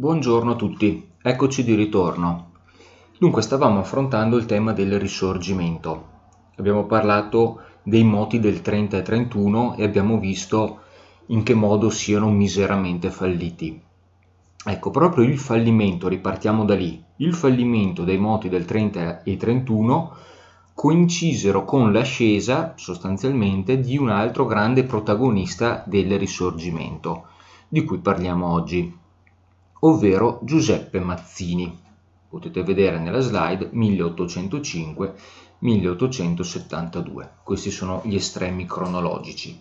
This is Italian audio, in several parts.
Buongiorno a tutti, eccoci di ritorno. Dunque stavamo affrontando il tema del risorgimento. Abbiamo parlato dei moti del 30 e 31 e abbiamo visto in che modo siano miseramente falliti. Ecco, proprio il fallimento, ripartiamo da lì, il fallimento dei moti del 30 e 31 coincisero con l'ascesa sostanzialmente di un altro grande protagonista del risorgimento, di cui parliamo oggi, ovvero Giuseppe Mazzini. Potete vedere nella slide 1805-1872. Questi sono gli estremi cronologici.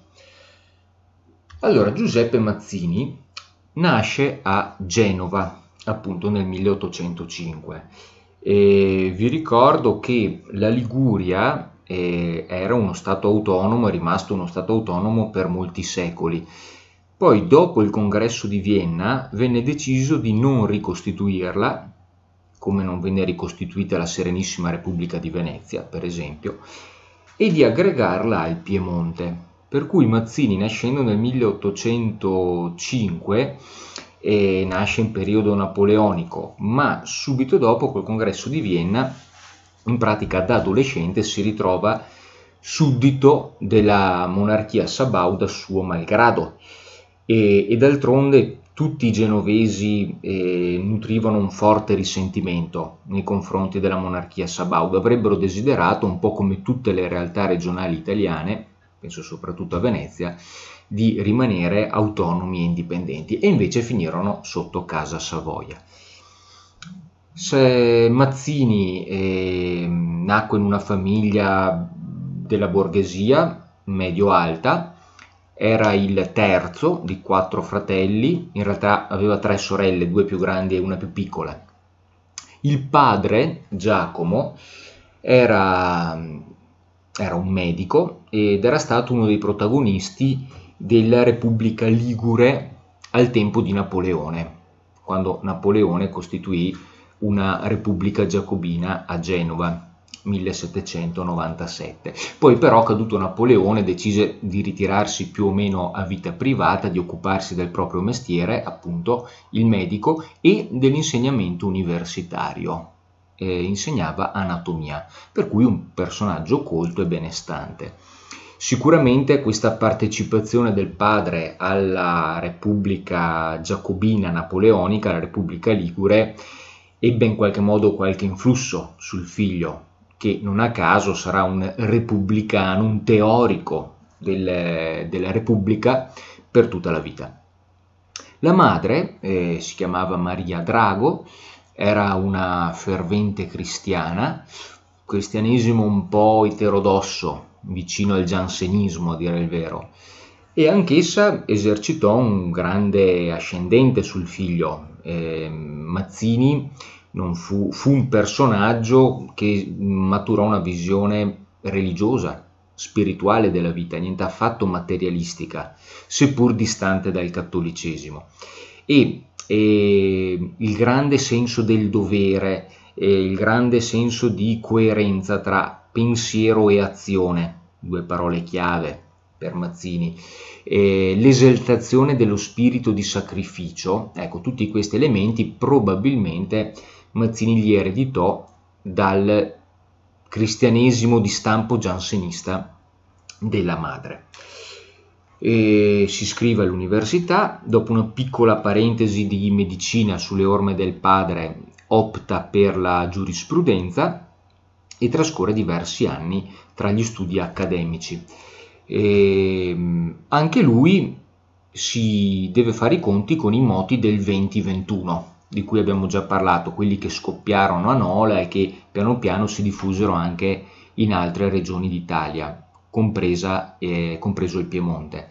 Allora, Giuseppe Mazzini nasce a Genova, appunto nel 1805. E vi ricordo che la Liguria eh, era uno stato autonomo, è rimasto uno stato autonomo per molti secoli poi dopo il congresso di Vienna venne deciso di non ricostituirla, come non venne ricostituita la Serenissima Repubblica di Venezia, per esempio, e di aggregarla al Piemonte. Per cui Mazzini, nascendo nel 1805, e eh, nasce in periodo napoleonico, ma subito dopo col congresso di Vienna, in pratica da adolescente, si ritrova suddito della monarchia sabauda suo malgrado e, e d'altronde tutti i genovesi eh, nutrivano un forte risentimento nei confronti della monarchia sabauda, avrebbero desiderato, un po' come tutte le realtà regionali italiane, penso soprattutto a Venezia, di rimanere autonomi e indipendenti e invece finirono sotto casa Savoia. Se Mazzini eh, nacque in una famiglia della borghesia medio-alta, era il terzo di quattro fratelli, in realtà aveva tre sorelle, due più grandi e una più piccola. Il padre, Giacomo, era, era un medico ed era stato uno dei protagonisti della Repubblica Ligure al tempo di Napoleone, quando Napoleone costituì una Repubblica Giacobina a Genova. 1797. Poi però caduto Napoleone decise di ritirarsi più o meno a vita privata, di occuparsi del proprio mestiere, appunto il medico, e dell'insegnamento universitario. Eh, insegnava anatomia, per cui un personaggio colto e benestante. Sicuramente questa partecipazione del padre alla Repubblica Giacobina Napoleonica, la Repubblica Ligure, ebbe in qualche modo qualche influsso sul figlio, che non a caso sarà un repubblicano, un teorico del, della Repubblica per tutta la vita. La madre eh, si chiamava Maria Drago, era una fervente cristiana, cristianesimo un po' eterodosso, vicino al giansenismo a dire il vero, e anch'essa esercitò un grande ascendente sul figlio. Eh, Mazzini fu, fu un personaggio che maturò una visione religiosa, spirituale della vita, niente affatto materialistica, seppur distante dal cattolicesimo. E, e il grande senso del dovere, il grande senso di coerenza tra pensiero e azione, due parole chiave per Mazzini, l'esaltazione dello spirito di sacrificio, ecco, tutti questi elementi probabilmente Mazzini gli ereditò dal cristianesimo di stampo giansenista della madre. E si iscrive all'università, dopo una piccola parentesi di medicina sulle orme del padre opta per la giurisprudenza e trascorre diversi anni tra gli studi accademici. E mm, anche lui si deve fare i conti con i moti del 2021 di cui abbiamo già parlato, quelli che scoppiarono a Nola e che piano piano si diffusero anche in altre regioni d'Italia, compresa, eh, compreso il Piemonte.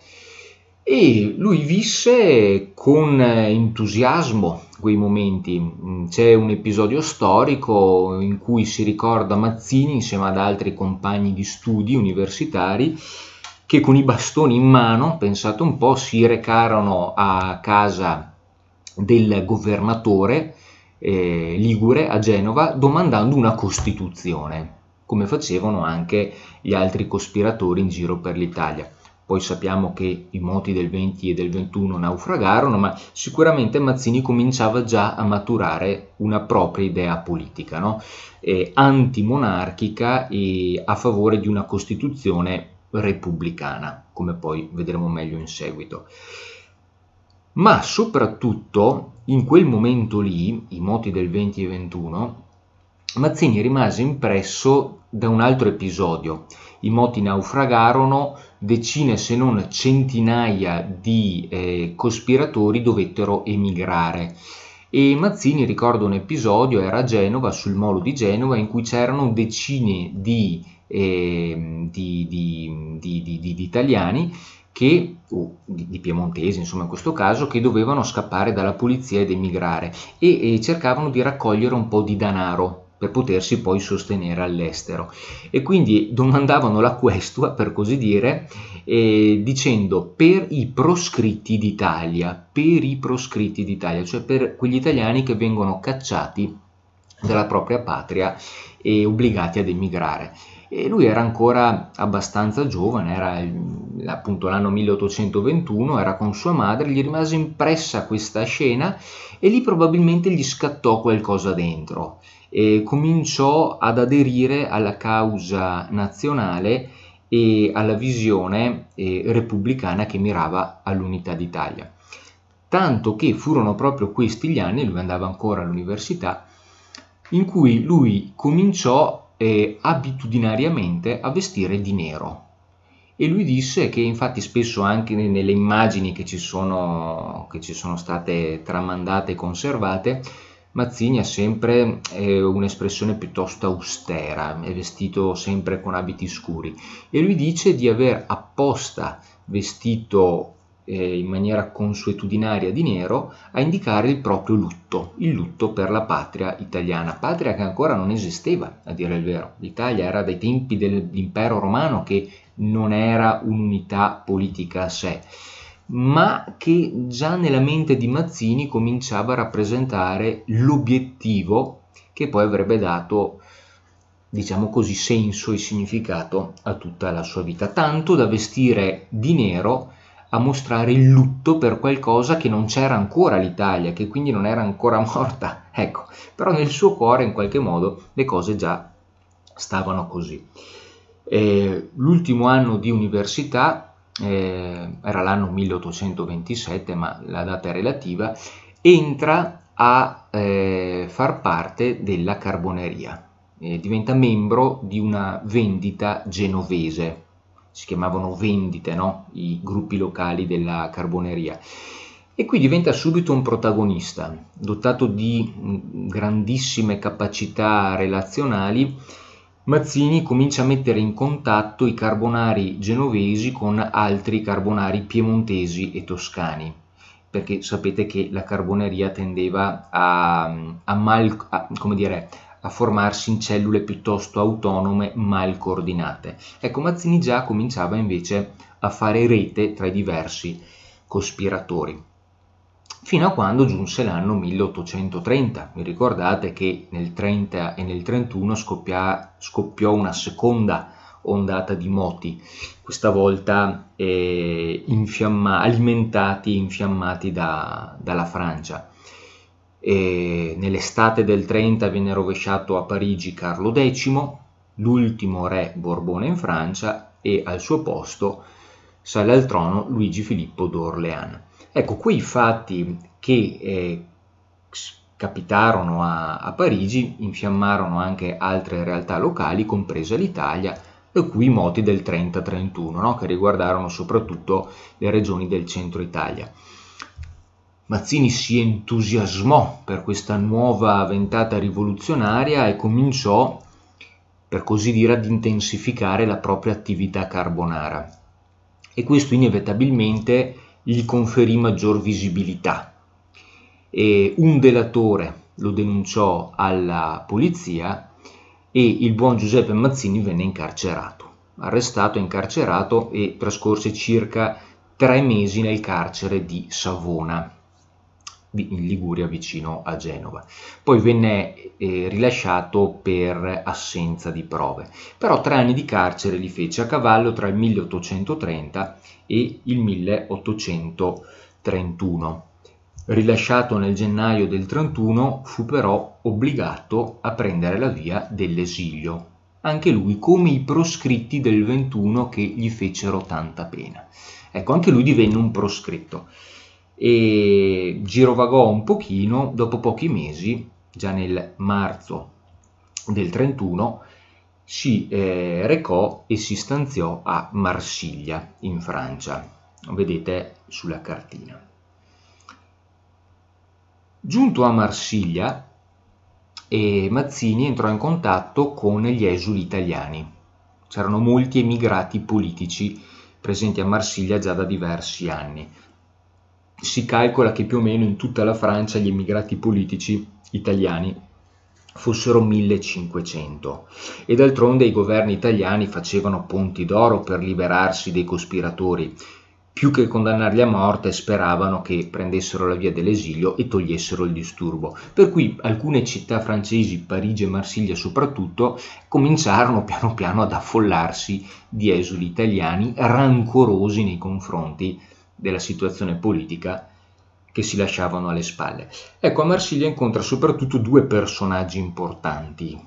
E lui visse con entusiasmo quei momenti. Mm, c'è un episodio storico in cui si ricorda Mazzini insieme ad altri compagni di studi universitari che con i bastoni in mano, pensate un po', si recarono a casa del governatore eh, Ligure a Genova domandando una Costituzione, come facevano anche gli altri cospiratori in giro per l'Italia. Poi sappiamo che i moti del 20 e del 21 naufragarono, ma sicuramente Mazzini cominciava già a maturare una propria idea politica, no? eh, antimonarchica e a favore di una Costituzione repubblicana, come poi vedremo meglio in seguito ma soprattutto in quel momento lì, i moti del 20 e 21, Mazzini rimase impresso da un altro episodio. I moti naufragarono, decine se non centinaia di eh, cospiratori dovettero emigrare. E Mazzini ricorda un episodio, era a Genova, sul molo di Genova, in cui c'erano decine di, eh, di, di, di italiani che, o di, di piemontesi insomma in questo caso, che dovevano scappare dalla polizia ed emigrare e, e cercavano di raccogliere un po' di denaro per potersi poi sostenere all'estero e quindi domandavano la questua per così dire eh, dicendo per i proscritti d'Italia per i proscritti d'Italia cioè per quegli italiani che vengono cacciati della propria patria e obbligati ad emigrare. E lui era ancora abbastanza giovane, era appunto l'anno 1821, era con sua madre, gli rimase impressa questa scena e lì probabilmente gli scattò qualcosa dentro e cominciò ad aderire alla causa nazionale e alla visione eh, repubblicana che mirava all'unità d'Italia. Tanto che furono proprio questi gli anni, lui andava ancora all'università, in cui lui cominciò eh, abitudinariamente a vestire di nero. E lui disse che infatti spesso anche nelle immagini che ci sono, che ci sono state tramandate e conservate, Mazzini ha sempre eh, un'espressione piuttosto austera, è vestito sempre con abiti scuri e lui dice di aver apposta vestito eh, in maniera consuetudinaria di nero a indicare il proprio lutto, il lutto per la patria italiana, patria che ancora non esisteva, a dire il vero. L'Italia era dai tempi dell'impero romano che non era un'unità politica a sé ma che già nella mente di Mazzini cominciava a rappresentare l'obiettivo che poi avrebbe dato, diciamo così, senso e significato a tutta la sua vita, tanto da vestire di nero a mostrare il lutto per qualcosa che non c'era ancora l'Italia, che quindi non era ancora morta. Ecco, però nel suo cuore in qualche modo le cose già stavano così. Eh, l'ultimo anno di università eh, era l'anno 1827, ma la data è relativa, entra a eh, far parte della carboneria, eh, diventa membro di una vendita genovese si chiamavano vendite, no? i gruppi locali della carboneria. E qui diventa subito un protagonista, dotato di mm, grandissime capacità relazionali. Mazzini comincia a mettere in contatto i carbonari genovesi con altri carbonari piemontesi e toscani, perché sapete che la carboneria tendeva a, mm, a, mal, a, dire, a formarsi in cellule piuttosto autonome mal coordinate. Ecco, Mazzini già cominciava invece a fare rete tra i diversi cospiratori. Fino a quando giunse l'anno 1830. Vi ricordate che nel 30 e nel 31 scoppia, scoppiò una seconda ondata di moti, questa volta eh, infiamma, alimentati e infiammati da, dalla Francia nell'estate del 30 venne rovesciato a Parigi Carlo X, l'ultimo re Borbone in Francia, e al suo posto sale al trono Luigi Filippo d'Orléans. Ecco, quei fatti che eh, capitarono a, a Parigi infiammarono anche altre realtà locali, compresa l'Italia, e cui i moti del 30-31, no? che riguardarono soprattutto le regioni del centro Italia. Mazzini si entusiasmò per questa nuova ventata rivoluzionaria e cominciò, per così dire, ad intensificare la propria attività carbonara. E questo inevitabilmente gli conferì maggior visibilità. E un delatore lo denunciò alla polizia e il buon Giuseppe Mazzini venne incarcerato, arrestato, incarcerato e trascorse circa tre mesi nel carcere di Savona in Liguria vicino a Genova. Poi venne eh, rilasciato per assenza di prove, però tre anni di carcere li fece a cavallo tra il 1830 e il 1831. Rilasciato nel gennaio del 31 fu però obbligato a prendere la via dell'esilio, anche lui come i proscritti del 21 che gli fecero tanta pena. Ecco, anche lui divenne un proscritto e girovagò un pochino dopo pochi mesi, già nel marzo del 31, si eh, recò e si stanziò a Marsiglia in Francia, vedete sulla cartina. Giunto a Marsiglia, eh, Mazzini entrò in contatto con gli esuli italiani. C'erano molti emigrati politici presenti a Marsiglia già da diversi anni si calcola che più o meno in tutta la Francia gli emigrati politici italiani fossero 1500 e d'altronde i governi italiani facevano ponti d'oro per liberarsi dei cospiratori. Più che condannarli a morte speravano che prendessero la via dell'esilio e togliessero il disturbo. Per cui alcune città francesi, Parigi e Marsiglia soprattutto, cominciarono piano piano ad affollarsi di esuli italiani rancorosi nei confronti della situazione politica che si lasciavano alle spalle. Ecco, a Marsiglia incontra soprattutto due personaggi importanti,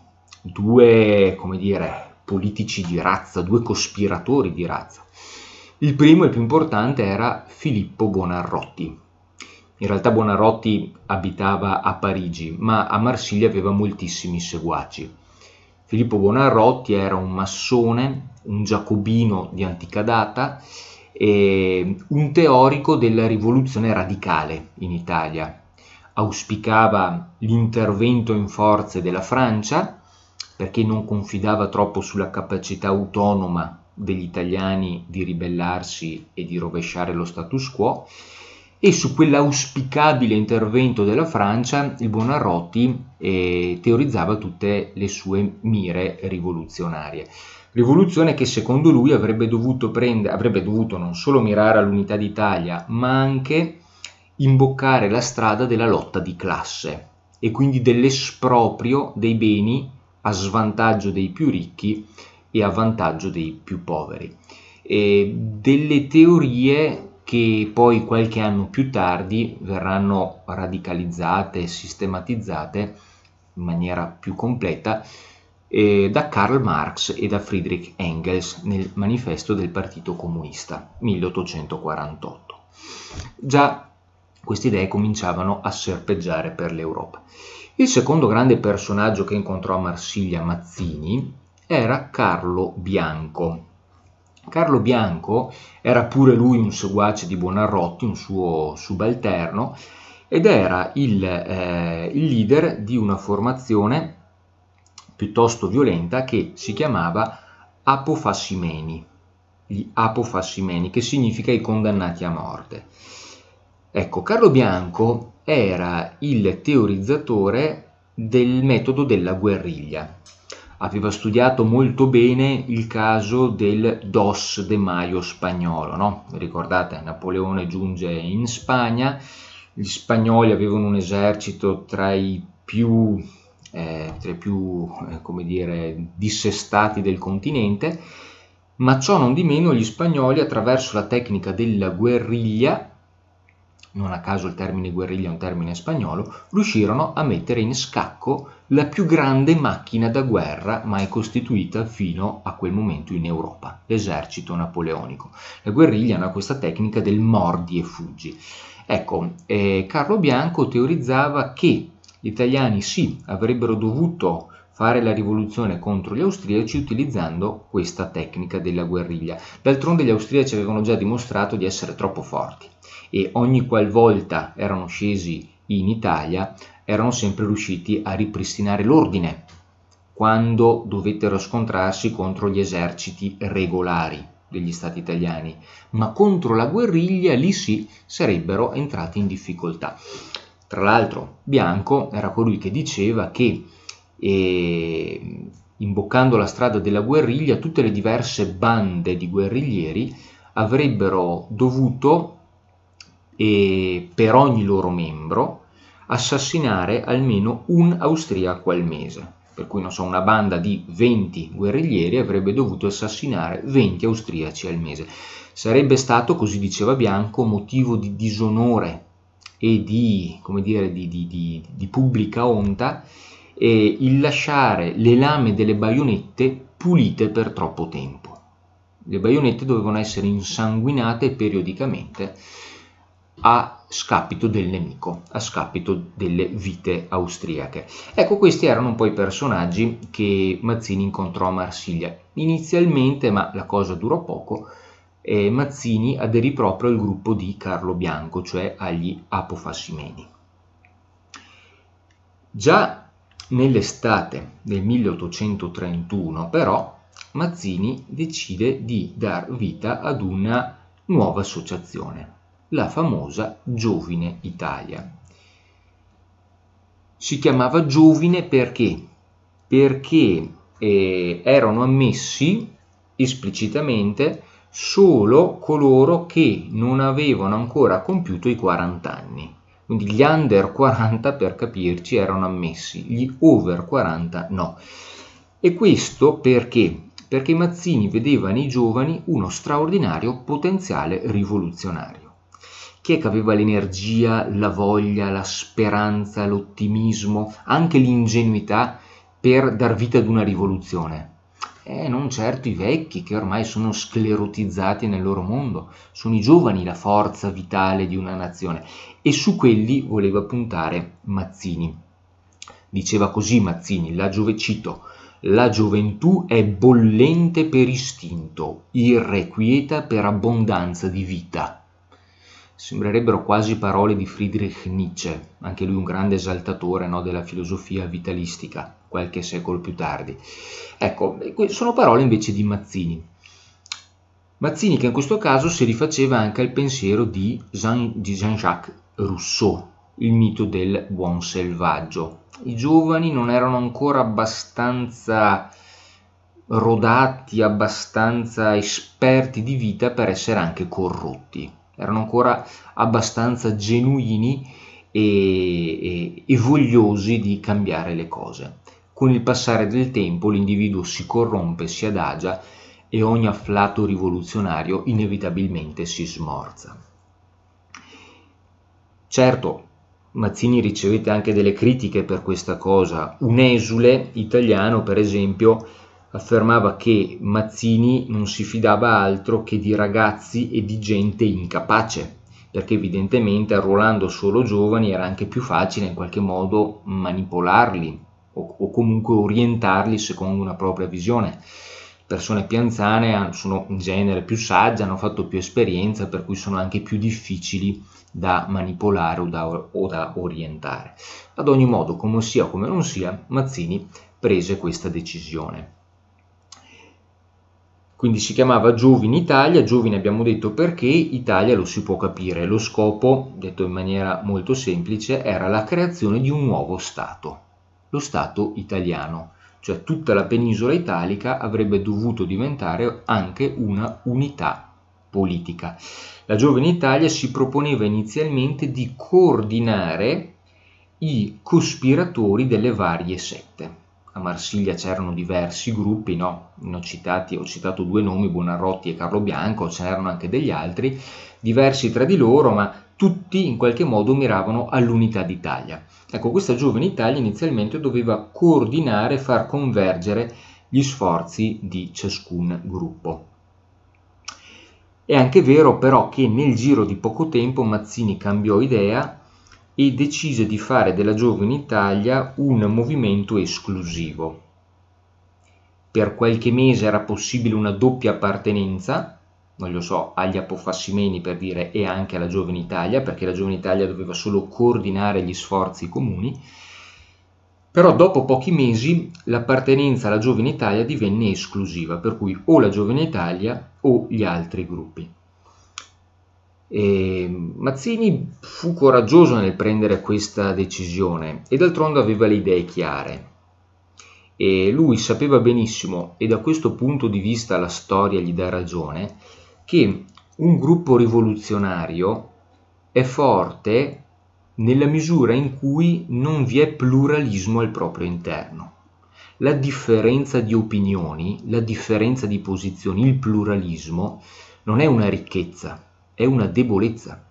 due, come dire, politici di razza, due cospiratori di razza. Il primo e più importante era Filippo Bonarrotti. In realtà Bonarrotti abitava a Parigi, ma a Marsiglia aveva moltissimi seguaci. Filippo Bonarrotti era un massone, un giacobino di antica data, eh, un teorico della rivoluzione radicale in Italia. Auspicava l'intervento in forze della Francia perché non confidava troppo sulla capacità autonoma degli italiani di ribellarsi e di rovesciare lo status quo e su quell'auspicabile intervento della Francia il Buonarroti eh, teorizzava tutte le sue mire rivoluzionarie rivoluzione che secondo lui avrebbe dovuto, prendere, avrebbe dovuto non solo mirare all'unità d'Italia, ma anche imboccare la strada della lotta di classe e quindi dell'esproprio dei beni a svantaggio dei più ricchi e a vantaggio dei più poveri. E delle teorie che poi qualche anno più tardi verranno radicalizzate, sistematizzate in maniera più completa eh, da Karl Marx e da Friedrich Engels nel manifesto del Partito Comunista 1848. Già queste idee cominciavano a serpeggiare per l'Europa. Il secondo grande personaggio che incontrò a Marsiglia Mazzini era Carlo Bianco, Carlo Bianco era pure lui un seguace di Buonarroti, un suo subalterno, ed era il, eh, il leader di una formazione piuttosto violenta che si chiamava apofassimeni, gli apofassimeni, che significa i condannati a morte. Ecco, Carlo Bianco era il teorizzatore del metodo della guerriglia. Aveva studiato molto bene il caso del Dos de Maio spagnolo, no? Ricordate, Napoleone giunge in Spagna, gli spagnoli avevano un esercito tra i più eh, tra i più eh, come dire, dissestati del continente, ma ciò non di meno gli spagnoli attraverso la tecnica della guerriglia, non a caso il termine guerriglia è un termine spagnolo, riuscirono a mettere in scacco la più grande macchina da guerra mai costituita fino a quel momento in Europa, l'esercito napoleonico. La guerriglia ha questa tecnica del mordi e fuggi. Ecco, eh, Carlo Bianco teorizzava che gli italiani sì, avrebbero dovuto fare la rivoluzione contro gli austriaci utilizzando questa tecnica della guerriglia. D'altronde gli austriaci avevano già dimostrato di essere troppo forti e ogni qualvolta erano scesi in Italia erano sempre riusciti a ripristinare l'ordine quando dovettero scontrarsi contro gli eserciti regolari degli stati italiani, ma contro la guerriglia lì sì sarebbero entrati in difficoltà. Tra l'altro Bianco era colui che diceva che eh, imboccando la strada della guerriglia tutte le diverse bande di guerriglieri avrebbero dovuto eh, per ogni loro membro assassinare almeno un austriaco al mese. Per cui non so, una banda di 20 guerriglieri avrebbe dovuto assassinare 20 austriaci al mese. Sarebbe stato, così diceva Bianco, motivo di disonore e di, dire, di, di, di pubblica onta eh, il lasciare le lame delle baionette pulite per troppo tempo. Le baionette dovevano essere insanguinate periodicamente a scapito del nemico, a scapito delle vite austriache. Ecco, questi erano poi i personaggi che Mazzini incontrò a Marsiglia. Inizialmente, ma la cosa durò poco, eh, Mazzini aderì proprio al gruppo di Carlo Bianco, cioè agli Apofascimeni. Già nell'estate del 1831, però, Mazzini decide di dar vita ad una nuova associazione, la famosa Giovine Italia. Si chiamava Giovine perché? Perché eh, erano ammessi esplicitamente solo coloro che non avevano ancora compiuto i 40 anni. Quindi gli under 40 per capirci erano ammessi, gli over 40 no. E questo perché? Perché Mazzini vedeva nei giovani uno straordinario potenziale rivoluzionario. Chi è che aveva l'energia, la voglia, la speranza, l'ottimismo, anche l'ingenuità per dar vita ad una rivoluzione? e non certo i vecchi che ormai sono sclerotizzati nel loro mondo, sono i giovani la forza vitale di una nazione e su quelli voleva puntare Mazzini. Diceva così Mazzini, la giovecito, la gioventù è bollente per istinto, irrequieta per abbondanza di vita Sembrerebbero quasi parole di Friedrich Nietzsche, anche lui un grande esaltatore no, della filosofia vitalistica, qualche secolo più tardi. Ecco, sono parole invece di Mazzini. Mazzini che in questo caso si rifaceva anche al pensiero di, Jean, di Jean-Jacques Rousseau, il mito del buon selvaggio. I giovani non erano ancora abbastanza rodati, abbastanza esperti di vita per essere anche corrotti erano ancora abbastanza genuini e, e, e vogliosi di cambiare le cose. Con il passare del tempo l'individuo si corrompe, si adagia e ogni afflato rivoluzionario inevitabilmente si smorza. Certo, Mazzini ricevette anche delle critiche per questa cosa. Un esule italiano, per esempio, affermava che Mazzini non si fidava altro che di ragazzi e di gente incapace, perché evidentemente arruolando solo giovani era anche più facile in qualche modo manipolarli o, o comunque orientarli secondo una propria visione. Persone più pianzane sono in genere più sagge, hanno fatto più esperienza, per cui sono anche più difficili da manipolare o da, o da orientare. Ad ogni modo, come sia o come non sia, Mazzini prese questa decisione quindi si chiamava Giovine Italia, Giovine abbiamo detto perché, Italia lo si può capire, lo scopo, detto in maniera molto semplice, era la creazione di un nuovo Stato, lo Stato italiano, cioè tutta la penisola italica avrebbe dovuto diventare anche una unità politica. La Giovine Italia si proponeva inizialmente di coordinare i cospiratori delle varie sette a Marsiglia c'erano diversi gruppi, no? ho, citati, ho citato due nomi, Buonarrotti e Carlo Bianco, ce n'erano anche degli altri, diversi tra di loro, ma tutti in qualche modo miravano all'unità d'Italia. Ecco, questa giovane Italia inizialmente doveva coordinare e far convergere gli sforzi di ciascun gruppo. È anche vero però che nel giro di poco tempo Mazzini cambiò idea e decise di fare della Giovine Italia un movimento esclusivo. Per qualche mese era possibile una doppia appartenenza, non lo so, agli apofassimeni per dire e anche alla Giovine Italia, perché la Giovine Italia doveva solo coordinare gli sforzi comuni, però dopo pochi mesi l'appartenenza alla Giovine Italia divenne esclusiva, per cui o la Giovine Italia o gli altri gruppi. E Mazzini fu coraggioso nel prendere questa decisione e d'altronde aveva le idee chiare. E lui sapeva benissimo, e da questo punto di vista la storia gli dà ragione, che un gruppo rivoluzionario è forte nella misura in cui non vi è pluralismo al proprio interno. La differenza di opinioni, la differenza di posizioni, il pluralismo non è una ricchezza, è una debolezza.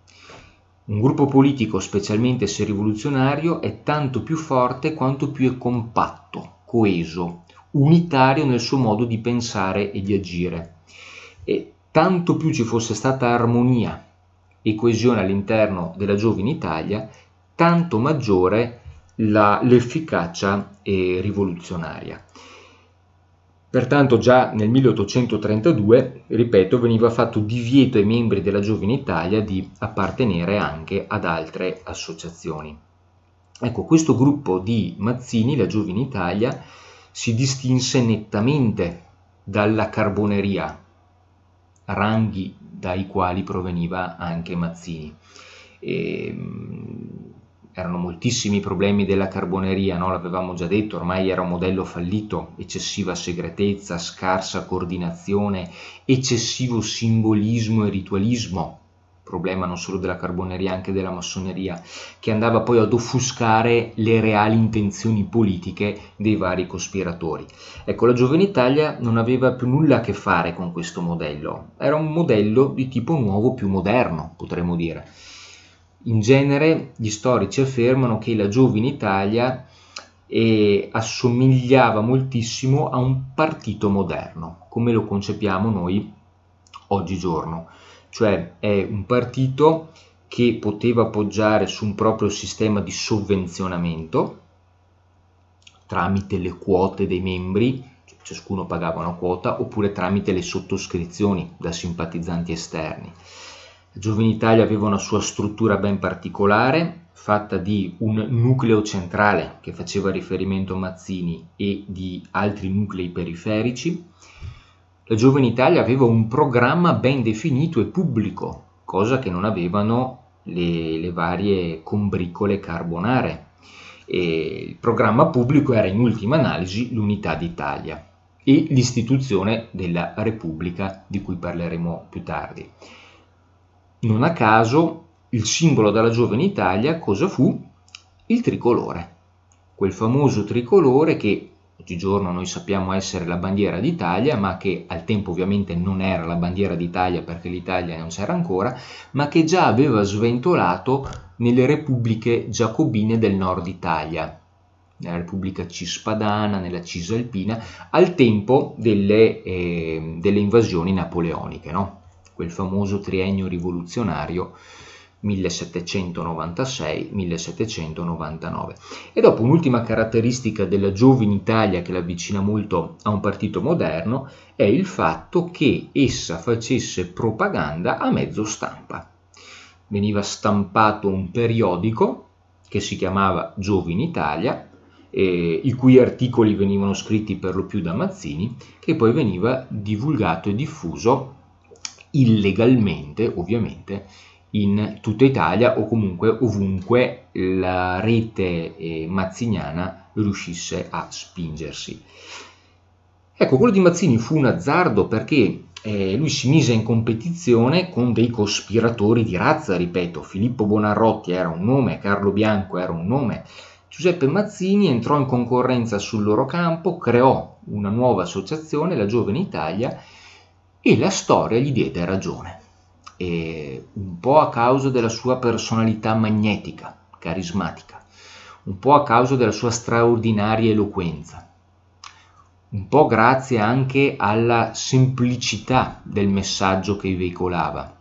Un gruppo politico, specialmente se rivoluzionario, è tanto più forte quanto più è compatto, coeso, unitario nel suo modo di pensare e di agire. E tanto più ci fosse stata armonia e coesione all'interno della giovine Italia, tanto maggiore la, l'efficacia eh, rivoluzionaria. Pertanto già nel 1832, ripeto, veniva fatto divieto ai membri della Giovine Italia di appartenere anche ad altre associazioni. Ecco, questo gruppo di Mazzini, la Giovine Italia, si distinse nettamente dalla carboneria, ranghi dai quali proveniva anche Mazzini. E, ehm, erano moltissimi i problemi della carboneria, no? l'avevamo già detto, ormai era un modello fallito, eccessiva segretezza, scarsa coordinazione, eccessivo simbolismo e ritualismo, problema non solo della carboneria, anche della massoneria, che andava poi ad offuscare le reali intenzioni politiche dei vari cospiratori. Ecco, la Giovane Italia non aveva più nulla a che fare con questo modello, era un modello di tipo nuovo, più moderno, potremmo dire. In genere gli storici affermano che la giovine Italia eh, assomigliava moltissimo a un partito moderno, come lo concepiamo noi oggigiorno, cioè è un partito che poteva appoggiare su un proprio sistema di sovvenzionamento tramite le quote dei membri, cioè ciascuno pagava una quota, oppure tramite le sottoscrizioni da simpatizzanti esterni. Giovine Italia aveva una sua struttura ben particolare, fatta di un nucleo centrale che faceva riferimento a Mazzini e di altri nuclei periferici. La Giovine Italia aveva un programma ben definito e pubblico, cosa che non avevano le, le varie combricole carbonare. E il programma pubblico era in ultima analisi l'Unità d'Italia e l'istituzione della Repubblica di cui parleremo più tardi. Non a caso il simbolo della giovane Italia cosa fu? Il tricolore, quel famoso tricolore che oggigiorno noi sappiamo essere la bandiera d'Italia, ma che al tempo ovviamente non era la bandiera d'Italia perché l'Italia non c'era ancora, ma che già aveva sventolato nelle repubbliche giacobine del nord Italia, nella Repubblica Cispadana, nella Cisalpina, al tempo delle, eh, delle invasioni napoleoniche. No? quel famoso triennio rivoluzionario 1796-1799. E dopo un'ultima caratteristica della giovine Italia che l'avvicina molto a un partito moderno è il fatto che essa facesse propaganda a mezzo stampa. Veniva stampato un periodico che si chiamava Giovine Italia, eh, i cui articoli venivano scritti per lo più da Mazzini, che poi veniva divulgato e diffuso illegalmente ovviamente in tutta Italia o comunque ovunque la rete eh, mazziniana riuscisse a spingersi. Ecco, quello di Mazzini fu un azzardo perché eh, lui si mise in competizione con dei cospiratori di razza, ripeto, Filippo Bonarrotti era un nome, Carlo Bianco era un nome, Giuseppe Mazzini entrò in concorrenza sul loro campo, creò una nuova associazione, la Giovane Italia, e la storia gli diede ragione, e un po' a causa della sua personalità magnetica, carismatica, un po' a causa della sua straordinaria eloquenza, un po' grazie anche alla semplicità del messaggio che veicolava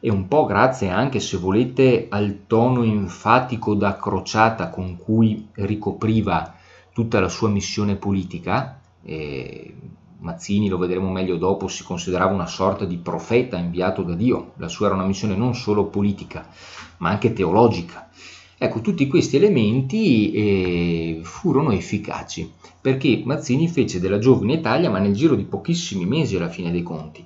e un po' grazie anche, se volete, al tono enfatico da crociata con cui ricopriva tutta la sua missione politica, eh, Mazzini, lo vedremo meglio dopo, si considerava una sorta di profeta inviato da Dio, la sua era una missione non solo politica, ma anche teologica. Ecco, tutti questi elementi eh, furono efficaci, perché Mazzini fece della giovane Italia, ma nel giro di pochissimi mesi alla fine dei conti,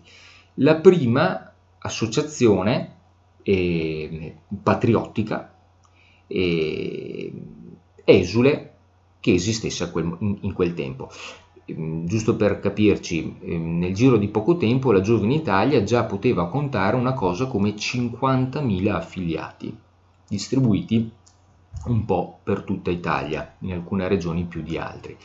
la prima associazione eh, patriottica eh, esule che esistesse quel, in, in quel tempo. Ehm, giusto per capirci, ehm, nel giro di poco tempo la Giovine Italia già poteva contare una cosa come 50.000 affiliati, distribuiti un po' per tutta Italia, in alcune regioni più di altre.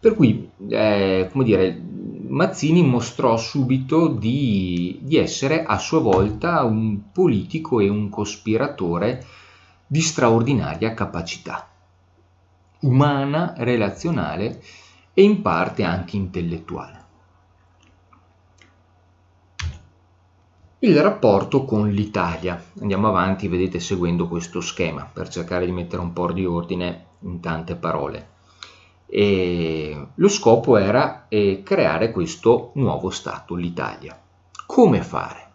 Per cui, eh, come dire, Mazzini mostrò subito di, di essere a sua volta un politico e un cospiratore di straordinaria capacità umana, relazionale, e in parte anche intellettuale. Il rapporto con l'Italia. Andiamo avanti, vedete, seguendo questo schema per cercare di mettere un po' di ordine in tante parole. E lo scopo era eh, creare questo nuovo Stato, l'Italia. Come fare?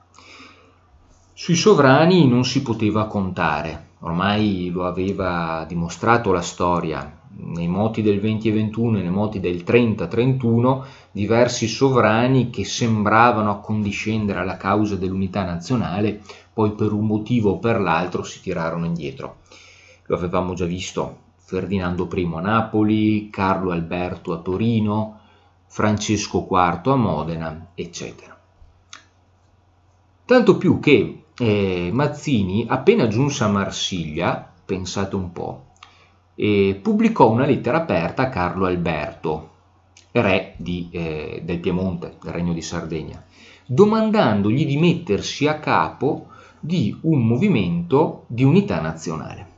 Sui sovrani non si poteva contare, ormai lo aveva dimostrato la storia, nei moti del 20 e 21 e nei moti del 30-31 e diversi sovrani che sembravano accondiscendere alla causa dell'unità nazionale, poi per un motivo o per l'altro si tirarono indietro. Lo avevamo già visto Ferdinando I a Napoli, Carlo Alberto a Torino, Francesco IV a Modena, eccetera. Tanto più che eh, Mazzini appena giunse a Marsiglia, pensate un po', eh, pubblicò una lettera aperta a Carlo Alberto, re di, eh, del Piemonte, del Regno di Sardegna, domandandogli di mettersi a capo di un movimento di unità nazionale.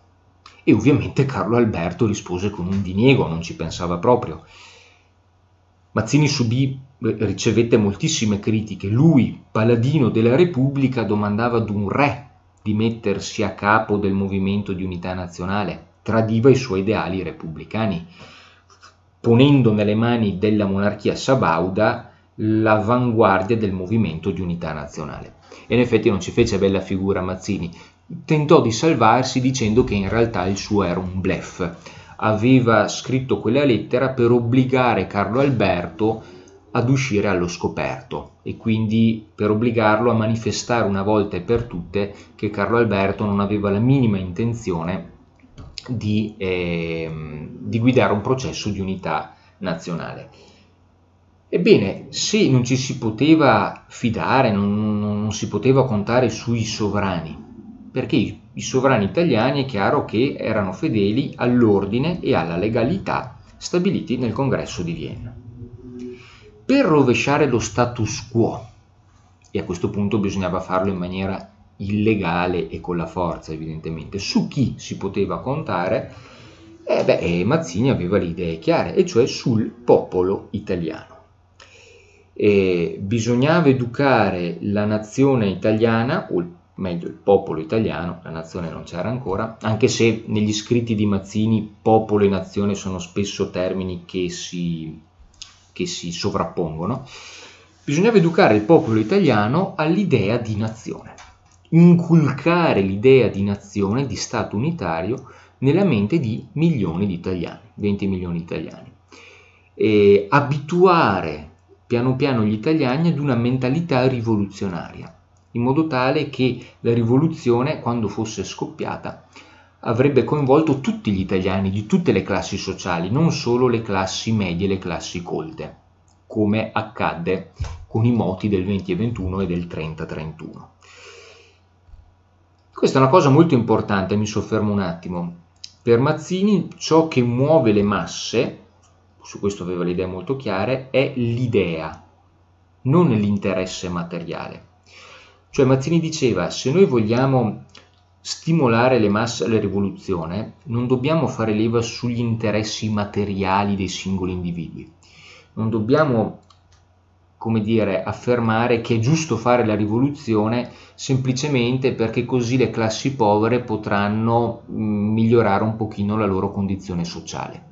E ovviamente Carlo Alberto rispose con un diniego, non ci pensava proprio. Mazzini subì, eh, ricevette moltissime critiche. Lui, paladino della Repubblica, domandava ad un re di mettersi a capo del movimento di unità nazionale tradiva i suoi ideali repubblicani, ponendo nelle mani della monarchia sabauda l'avanguardia del movimento di unità nazionale. E in effetti non ci fece bella figura Mazzini, tentò di salvarsi dicendo che in realtà il suo era un blef. Aveva scritto quella lettera per obbligare Carlo Alberto ad uscire allo scoperto e quindi per obbligarlo a manifestare una volta e per tutte che Carlo Alberto non aveva la minima intenzione di, eh, di guidare un processo di unità nazionale. Ebbene, se non ci si poteva fidare, non, non, non si poteva contare sui sovrani, perché i, i sovrani italiani è chiaro che erano fedeli all'ordine e alla legalità stabiliti nel congresso di Vienna. Per rovesciare lo status quo, e a questo punto bisognava farlo in maniera illegale e con la forza evidentemente. Su chi si poteva contare? Eh beh, eh, Mazzini aveva le idee chiare, e cioè sul popolo italiano. E bisognava educare la nazione italiana, o meglio il popolo italiano, la nazione non c'era ancora, anche se negli scritti di Mazzini popolo e nazione sono spesso termini che si, che si sovrappongono, bisognava educare il popolo italiano all'idea di nazione inculcare l'idea di nazione, di Stato unitario, nella mente di milioni di italiani, 20 milioni di italiani. E abituare piano piano gli italiani ad una mentalità rivoluzionaria, in modo tale che la rivoluzione, quando fosse scoppiata, avrebbe coinvolto tutti gli italiani di tutte le classi sociali, non solo le classi medie, le classi colte, come accadde con i moti del 20 e 21 e del 30 31. Questa è una cosa molto importante, mi soffermo un attimo. Per Mazzini ciò che muove le masse, su questo aveva le idee molto chiare, è l'idea, non l'interesse materiale. Cioè Mazzini diceva, se noi vogliamo stimolare le masse alla rivoluzione, non dobbiamo fare leva sugli interessi materiali dei singoli individui, non dobbiamo come dire, affermare che è giusto fare la rivoluzione semplicemente perché così le classi povere potranno mm, migliorare un pochino la loro condizione sociale.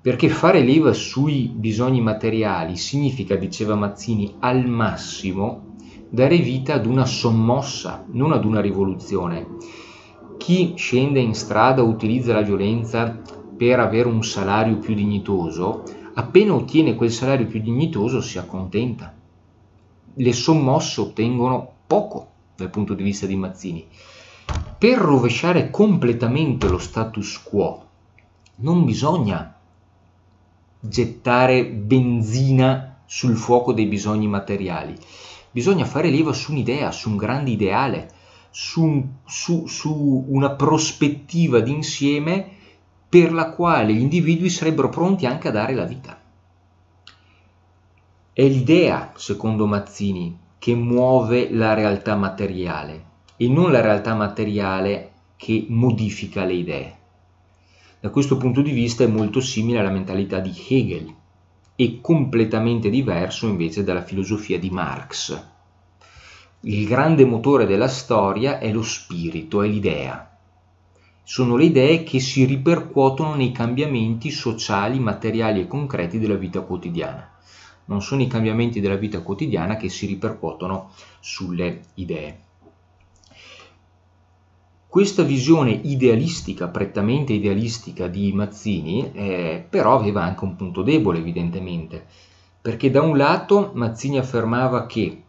Perché fare leva sui bisogni materiali significa, diceva Mazzini, al massimo dare vita ad una sommossa, non ad una rivoluzione. Chi scende in strada o utilizza la violenza per avere un salario più dignitoso appena ottiene quel salario più dignitoso si accontenta. Le sommosse ottengono poco dal punto di vista di Mazzini. Per rovesciare completamente lo status quo non bisogna gettare benzina sul fuoco dei bisogni materiali, bisogna fare leva su un'idea, su un grande ideale, su, su, su una prospettiva d'insieme per la quale gli individui sarebbero pronti anche a dare la vita. È l'idea, secondo Mazzini, che muove la realtà materiale e non la realtà materiale che modifica le idee. Da questo punto di vista è molto simile alla mentalità di Hegel e completamente diverso invece dalla filosofia di Marx. Il grande motore della storia è lo spirito, è l'idea sono le idee che si ripercuotono nei cambiamenti sociali, materiali e concreti della vita quotidiana. Non sono i cambiamenti della vita quotidiana che si ripercuotono sulle idee. Questa visione idealistica, prettamente idealistica di Mazzini, eh, però aveva anche un punto debole evidentemente, perché da un lato Mazzini affermava che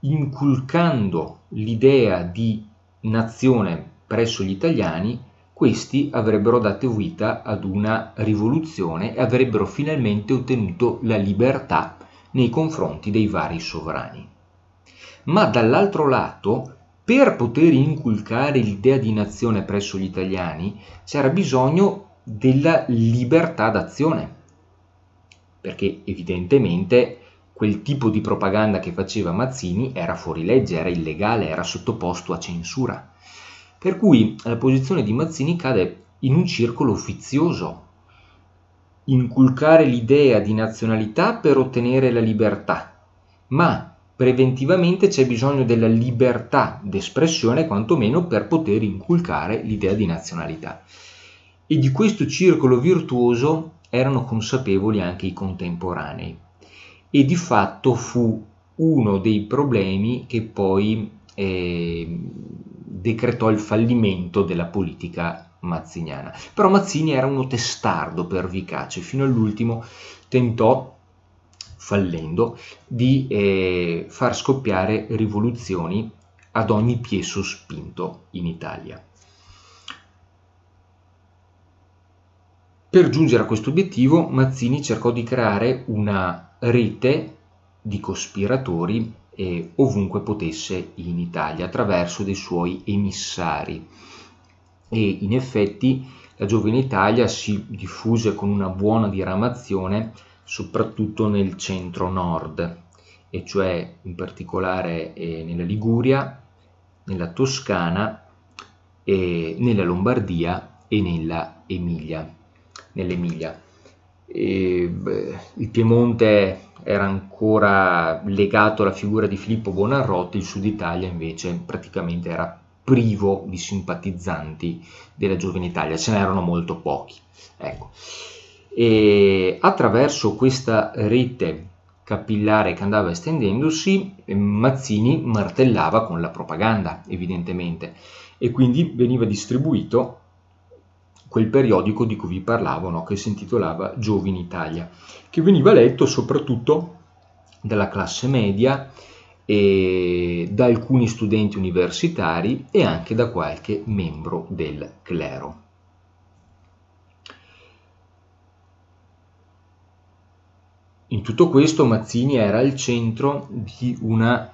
inculcando l'idea di nazione presso gli italiani questi avrebbero dato vita ad una rivoluzione e avrebbero finalmente ottenuto la libertà nei confronti dei vari sovrani. Ma dall'altro lato, per poter inculcare l'idea di nazione presso gli italiani, c'era bisogno della libertà d'azione, perché evidentemente quel tipo di propaganda che faceva Mazzini era fuori legge, era illegale, era sottoposto a censura. Per cui la posizione di Mazzini cade in un circolo vizioso. Inculcare l'idea di nazionalità per ottenere la libertà, ma preventivamente c'è bisogno della libertà d'espressione quantomeno per poter inculcare l'idea di nazionalità. E di questo circolo virtuoso erano consapevoli anche i contemporanei e di fatto fu uno dei problemi che poi eh, decretò il fallimento della politica mazziniana. Però Mazzini era uno testardo pervicace, fino all'ultimo tentò, fallendo, di eh, far scoppiare rivoluzioni ad ogni piè sospinto in Italia. Per giungere a questo obiettivo Mazzini cercò di creare una rete di cospiratori eh, ovunque potesse in Italia attraverso dei suoi emissari. E in effetti la giovine Italia si diffuse con una buona diramazione soprattutto nel centro-nord, e cioè in particolare eh, nella Liguria, nella Toscana, eh, nella Lombardia e nella Emilia. Nell'Emilia. E, beh, il Piemonte era ancora legato alla figura di Filippo Bonarroti, il Sud Italia invece praticamente era privo di simpatizzanti della Giovane Italia, ce n'erano molto pochi. Ecco. E attraverso questa rete capillare che andava estendendosi, Mazzini martellava con la propaganda, evidentemente, e quindi veniva distribuito quel periodico di cui vi parlavo, no? che si intitolava Giovine Italia, che veniva letto soprattutto dalla classe media, e da alcuni studenti universitari e anche da qualche membro del clero. In tutto questo Mazzini era al centro di una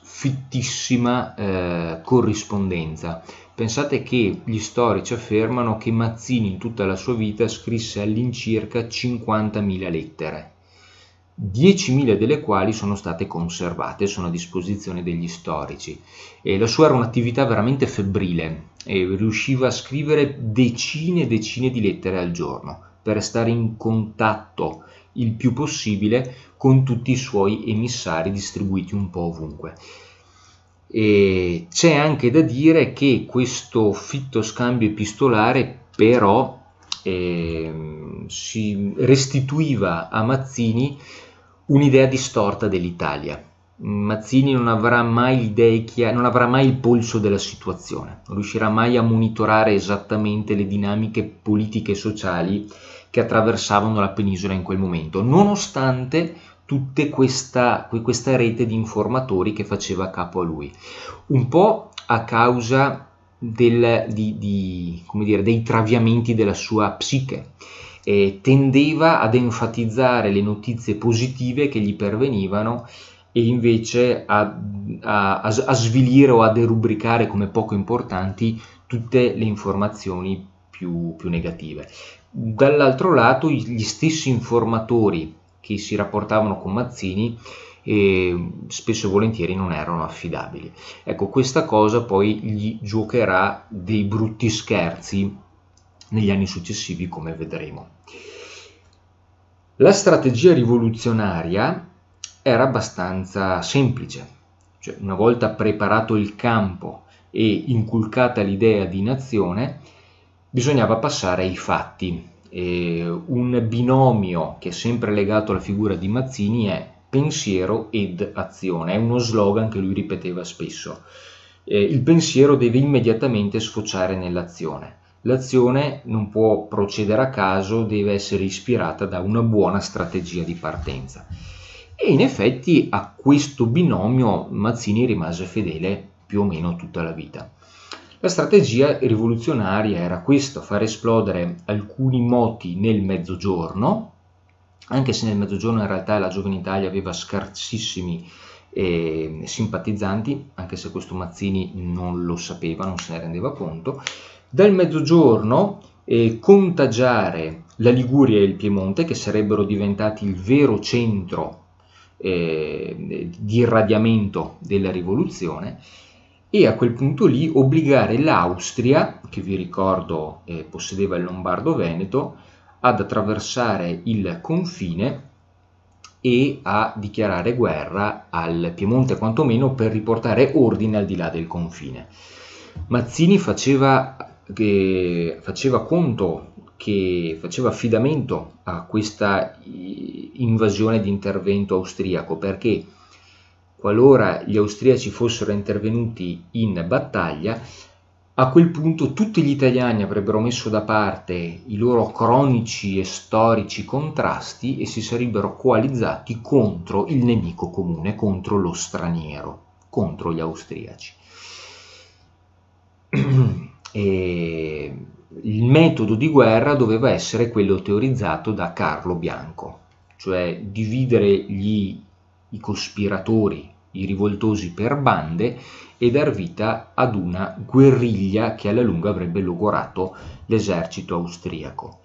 fittissima eh, corrispondenza Pensate che gli storici affermano che Mazzini in tutta la sua vita scrisse all'incirca 50.000 lettere, 10.000 delle quali sono state conservate, sono a disposizione degli storici. E la sua era un'attività veramente febbrile e riusciva a scrivere decine e decine di lettere al giorno per restare in contatto il più possibile con tutti i suoi emissari distribuiti un po' ovunque. E c'è anche da dire che questo fitto scambio epistolare però eh, si restituiva a Mazzini un'idea distorta dell'Italia. Mazzini non avrà mai l'idea non avrà mai il polso della situazione, non riuscirà mai a monitorare esattamente le dinamiche politiche e sociali che attraversavano la penisola in quel momento, nonostante tutta questa, questa rete di informatori che faceva capo a lui, un po' a causa del, di, di, dire, dei traviamenti della sua psiche. Eh, tendeva ad enfatizzare le notizie positive che gli pervenivano e invece a, a, a svilire o a derubricare come poco importanti tutte le informazioni più, più negative. Dall'altro lato gli stessi informatori che si rapportavano con Mazzini e spesso e volentieri non erano affidabili. Ecco, questa cosa poi gli giocherà dei brutti scherzi negli anni successivi, come vedremo. La strategia rivoluzionaria era abbastanza semplice, cioè una volta preparato il campo e inculcata l'idea di nazione, bisognava passare ai fatti, eh, un binomio che è sempre legato alla figura di Mazzini è pensiero ed azione, è uno slogan che lui ripeteva spesso. Eh, il pensiero deve immediatamente sfociare nell'azione. L'azione non può procedere a caso, deve essere ispirata da una buona strategia di partenza. E in effetti a questo binomio Mazzini rimase fedele più o meno tutta la vita. La strategia rivoluzionaria era questa, far esplodere alcuni moti nel mezzogiorno, anche se nel mezzogiorno in realtà la giovane Italia aveva scarsissimi eh, simpatizzanti, anche se questo Mazzini non lo sapeva, non se ne rendeva conto, dal mezzogiorno eh, contagiare la Liguria e il Piemonte, che sarebbero diventati il vero centro eh, di irradiamento della rivoluzione, e a quel punto lì obbligare l'Austria, che vi ricordo eh, possedeva il Lombardo-Veneto, ad attraversare il confine e a dichiarare guerra al Piemonte quantomeno per riportare ordine al di là del confine. Mazzini faceva, eh, faceva conto che faceva affidamento a questa eh, invasione di intervento austriaco perché qualora gli austriaci fossero intervenuti in battaglia, a quel punto tutti gli italiani avrebbero messo da parte i loro cronici e storici contrasti e si sarebbero coalizzati contro il nemico comune, contro lo straniero, contro gli austriaci. E il metodo di guerra doveva essere quello teorizzato da Carlo Bianco, cioè dividere gli, i cospiratori i rivoltosi per bande e dar vita ad una guerriglia che alla lunga avrebbe logorato l'esercito austriaco.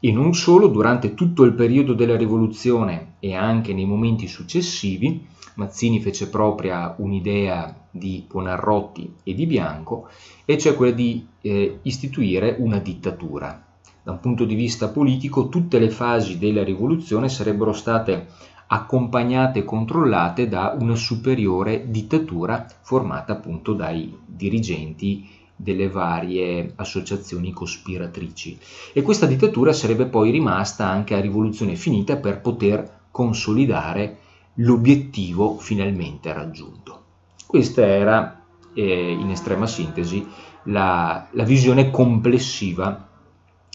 E non solo, durante tutto il periodo della rivoluzione e anche nei momenti successivi, Mazzini fece propria un'idea di Buonarroti e di Bianco, e cioè quella di eh, istituire una dittatura. Da un punto di vista politico, tutte le fasi della rivoluzione sarebbero state accompagnate e controllate da una superiore dittatura formata appunto dai dirigenti delle varie associazioni cospiratrici. E questa dittatura sarebbe poi rimasta anche a rivoluzione finita per poter consolidare l'obiettivo finalmente raggiunto. Questa era eh, in estrema sintesi la, la visione complessiva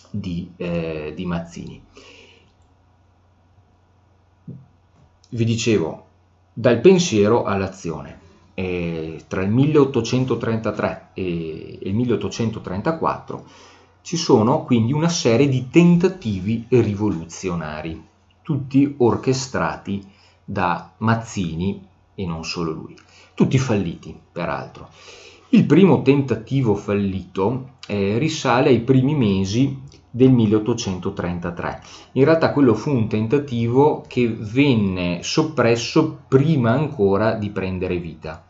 di, eh, di Mazzini. vi dicevo, dal pensiero all'azione. E tra il 1833 e il 1834 ci sono quindi una serie di tentativi rivoluzionari, tutti orchestrati da Mazzini e non solo lui, tutti falliti peraltro. Il primo tentativo fallito eh, risale ai primi mesi del 1833. In realtà quello fu un tentativo che venne soppresso prima ancora di prendere vita.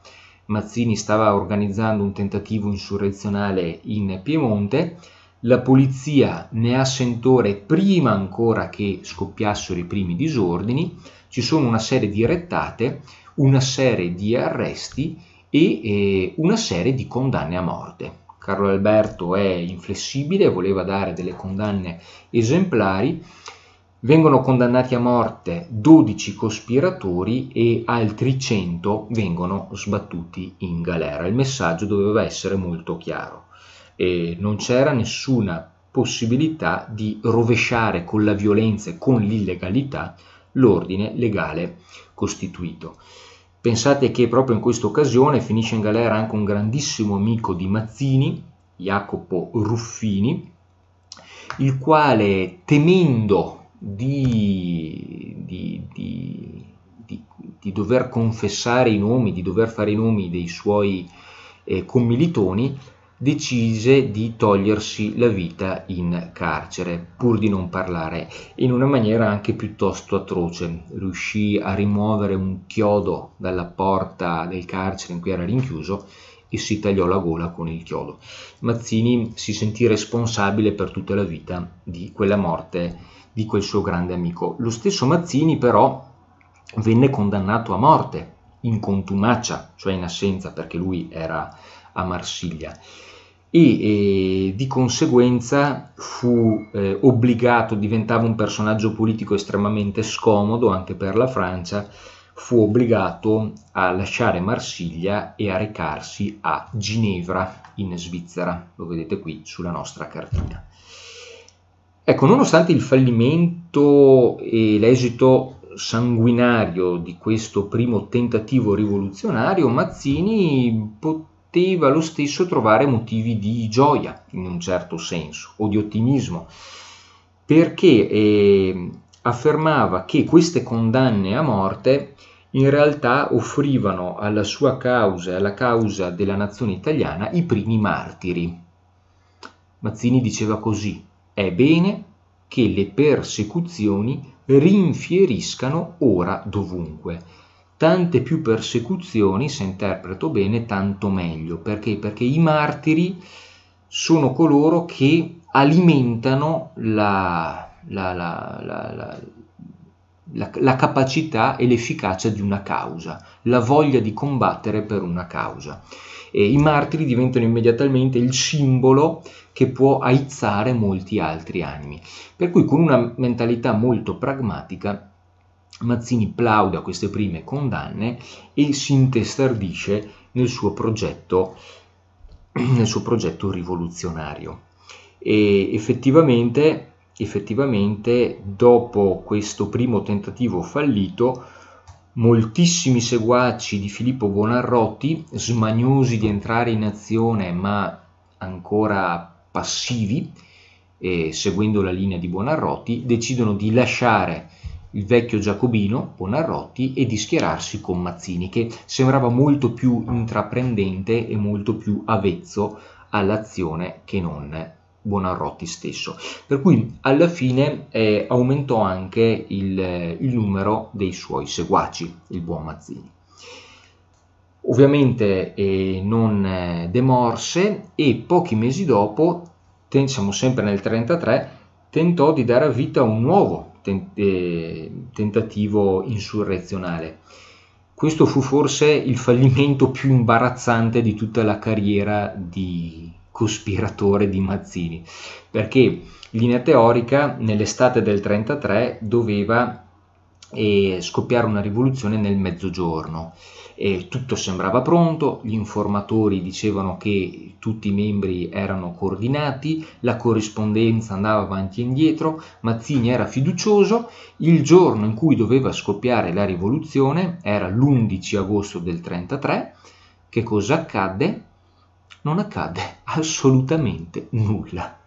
Mazzini stava organizzando un tentativo insurrezionale in Piemonte, la polizia ne ha sentore prima ancora che scoppiassero i primi disordini, ci sono una serie di rettate, una serie di arresti e eh, una serie di condanne a morte. Carlo Alberto è inflessibile, voleva dare delle condanne esemplari, vengono condannati a morte 12 cospiratori e altri 100 vengono sbattuti in galera. Il messaggio doveva essere molto chiaro e non c'era nessuna possibilità di rovesciare con la violenza e con l'illegalità l'ordine legale costituito. Pensate che proprio in questa occasione finisce in galera anche un grandissimo amico di Mazzini, Jacopo Ruffini, il quale temendo di, di, di, di, dover confessare i nomi, di dover fare i nomi dei suoi eh, commilitoni, decise di togliersi la vita in carcere, pur di non parlare, in una maniera anche piuttosto atroce. Riuscì a rimuovere un chiodo dalla porta del carcere in cui era rinchiuso e si tagliò la gola con il chiodo. Mazzini si sentì responsabile per tutta la vita di quella morte di quel suo grande amico. Lo stesso Mazzini però venne condannato a morte in contumacia, cioè in assenza perché lui era a Marsiglia e eh, di conseguenza fu eh, obbligato, diventava un personaggio politico estremamente scomodo anche per la Francia, fu obbligato a lasciare Marsiglia e a recarsi a Ginevra in Svizzera, lo vedete qui sulla nostra cartina. Ecco, nonostante il fallimento e l'esito sanguinario di questo primo tentativo rivoluzionario, Mazzini poteva poteva lo stesso trovare motivi di gioia in un certo senso o di ottimismo perché eh, affermava che queste condanne a morte in realtà offrivano alla sua causa e alla causa della nazione italiana i primi martiri. Mazzini diceva così, è bene che le persecuzioni rinfieriscano ora dovunque tante più persecuzioni, se interpreto bene, tanto meglio. Perché? Perché i martiri sono coloro che alimentano la, la, la, la capacità e l'efficacia di una causa, la voglia di combattere per una causa. E I martiri diventano immediatamente il simbolo che può aizzare molti altri animi. Per cui con una mentalità molto pragmatica Mazzini plaude a queste prime condanne e si intestardisce nel suo progetto, nel suo progetto rivoluzionario. E effettivamente, effettivamente, dopo questo primo tentativo fallito, moltissimi seguaci di Filippo Buonarroti, smaniosi di entrare in azione ma ancora passivi, eh, seguendo la linea di Buonarroti, decidono di lasciare il vecchio Giacobino, Bonarrotti, e di schierarsi con Mazzini, che sembrava molto più intraprendente e molto più avezzo all'azione che non Bonarrotti stesso. Per cui alla fine eh, aumentò anche il, eh, il numero dei suoi seguaci, il buon Mazzini. Ovviamente eh, non eh, demorse e pochi mesi dopo, siamo sempre nel 1933, tentò di dare a vita un nuovo ten- eh, tentativo insurrezionale. Questo fu forse il fallimento più imbarazzante di tutta la carriera di cospiratore di Mazzini, perché in linea teorica nell'estate del 1933 doveva e scoppiare una rivoluzione nel mezzogiorno. E tutto sembrava pronto, gli informatori dicevano che tutti i membri erano coordinati, la corrispondenza andava avanti e indietro, Mazzini era fiducioso, il giorno in cui doveva scoppiare la rivoluzione era l'11 agosto del 33, che cosa accadde? Non accadde assolutamente nulla